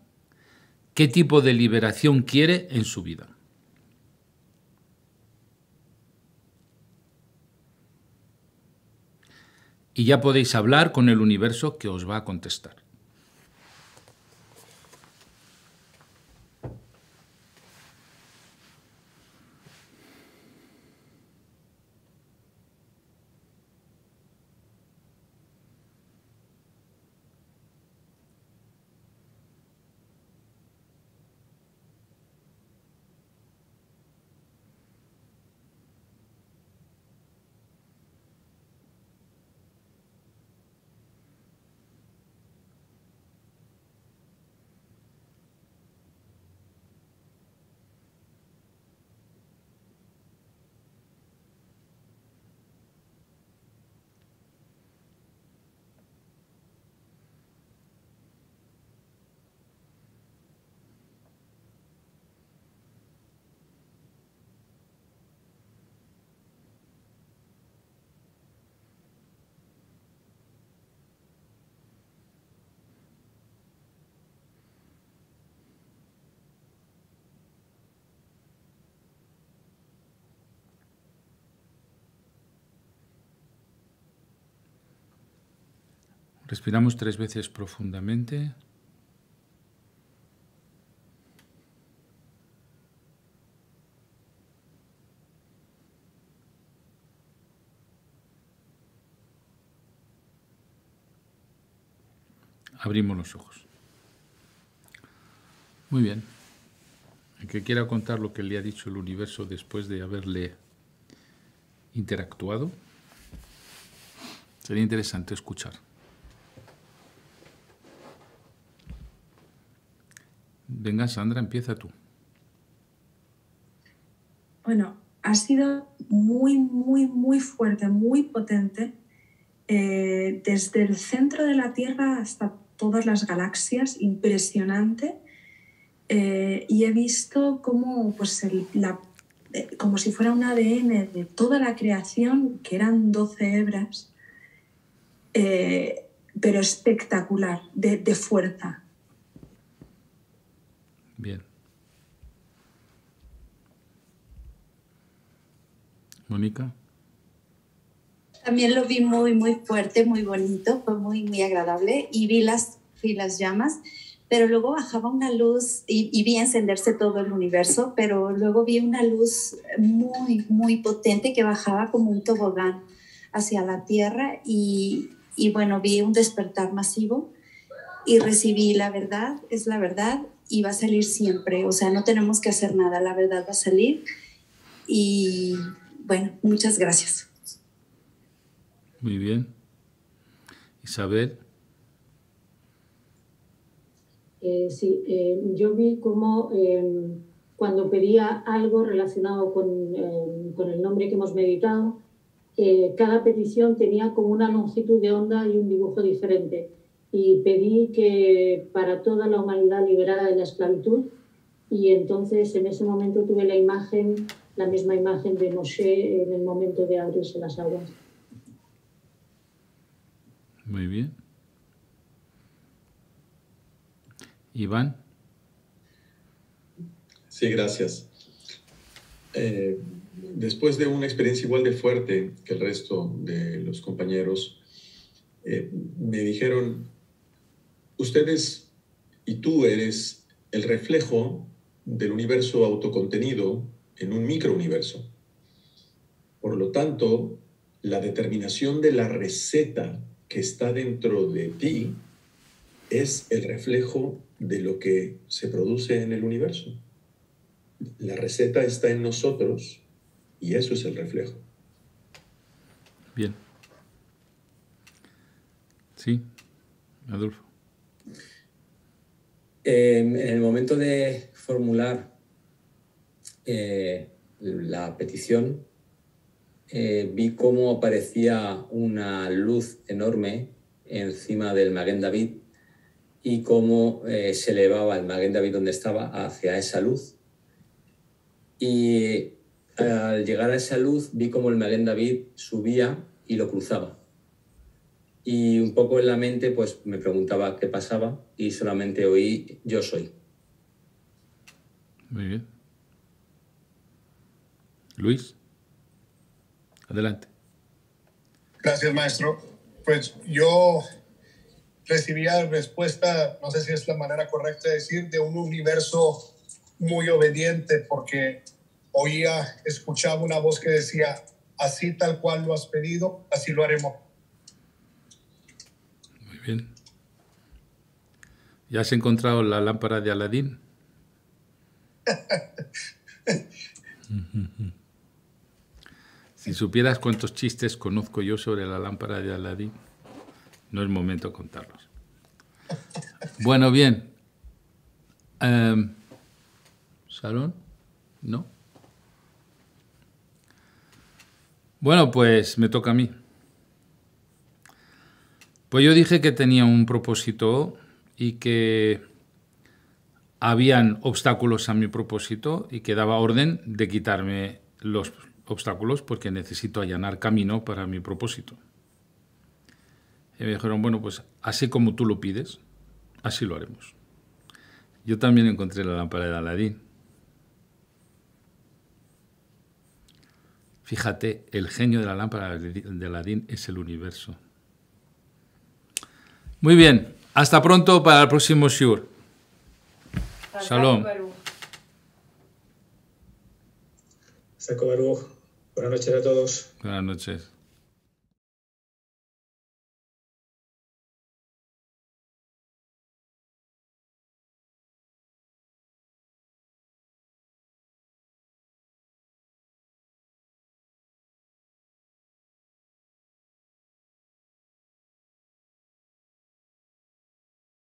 qué tipo de liberación quiere en su vida. y ya podéis hablar con el universo que os va a contestar. Respiramos tres veces profundamente. Abrimos los ojos. Muy bien. El que quiera contar lo que le ha dicho el universo después de haberle interactuado, sería interesante escuchar. Venga, Sandra, empieza tú. Bueno, ha sido muy, muy, muy fuerte, muy potente, eh, desde el centro de la Tierra hasta todas las galaxias, impresionante. Eh, y he visto cómo, pues, eh, como si fuera un ADN de toda la creación, que eran 12 hebras, pero espectacular, de, de fuerza, Bien. Mónica. También lo vi muy, muy fuerte, muy bonito, fue muy, muy agradable y vi las, vi las llamas, pero luego bajaba una luz y, vi encenderse todo el universo, pero luego vi una luz muy, muy potente que bajaba como un tobogán hacia la tierra y, y bueno, vi un despertar masivo y recibí la verdad, es la verdad, y va a salir siempre, o sea, no tenemos que hacer nada, la verdad va a salir. Y bueno, muchas gracias. Muy bien. Isabel. Eh, sí, eh, yo vi cómo em, cuando pedía algo relacionado con, em, con, el nombre que hemos meditado, eh, cada petición tenía como una longitud de onda y un dibujo diferente y pedí que para toda la humanidad liberada de la esclavitud. Y entonces en ese momento tuve la imagen, la misma imagen de Moshe en el momento de abrirse las aguas. Muy bien. Iván. Sí, gracias. Eh, después de una experiencia igual de fuerte que el resto de los compañeros, eh, me dijeron, ustedes y tú eres el reflejo del universo autocontenido en un microuniverso. Por lo tanto, la determinación de la receta que está dentro de ti es el reflejo de lo que se produce en el universo. La receta está en nosotros y eso es el reflejo. Bien. Sí, Adolfo en el momento de formular eh, la petición, eh, vi cómo aparecía una luz enorme encima del Maguen David y cómo eh, se elevaba el Maguen David donde estaba hacia esa luz. Y al llegar a esa luz vi cómo el Maguen David subía y lo cruzaba y un poco en la mente pues me preguntaba qué pasaba y solamente oí yo soy. Muy bien. Luis, adelante. Gracias, maestro. Pues yo recibía respuesta, no sé si es la manera correcta de decir, de un universo muy obediente, porque oía, escuchaba una voz que decía, así tal cual lo has pedido, así lo haremos bien. ¿Ya has encontrado la lámpara de Aladín? [LAUGHS] si supieras cuántos chistes conozco yo sobre la lámpara de Aladín, no es momento de contarlos. Bueno, bien. Em, ¿Salón? ¿No? Bueno, pues me toca a mí. Pues yo dije que tenía un propósito y que habían obstáculos a mi propósito y que daba orden de quitarme los obstáculos porque necesito allanar camino para mi propósito. Y me dijeron, bueno, pues así como tú lo pides, así lo haremos. Yo también encontré la lámpara de Aladín. Fíjate, el genio de la lámpara de Aladín es el universo. Muy bien. Hasta pronto para el próximo Shur. Shalom. Saco Baruch. Buenas noches a todos. Buenas noches.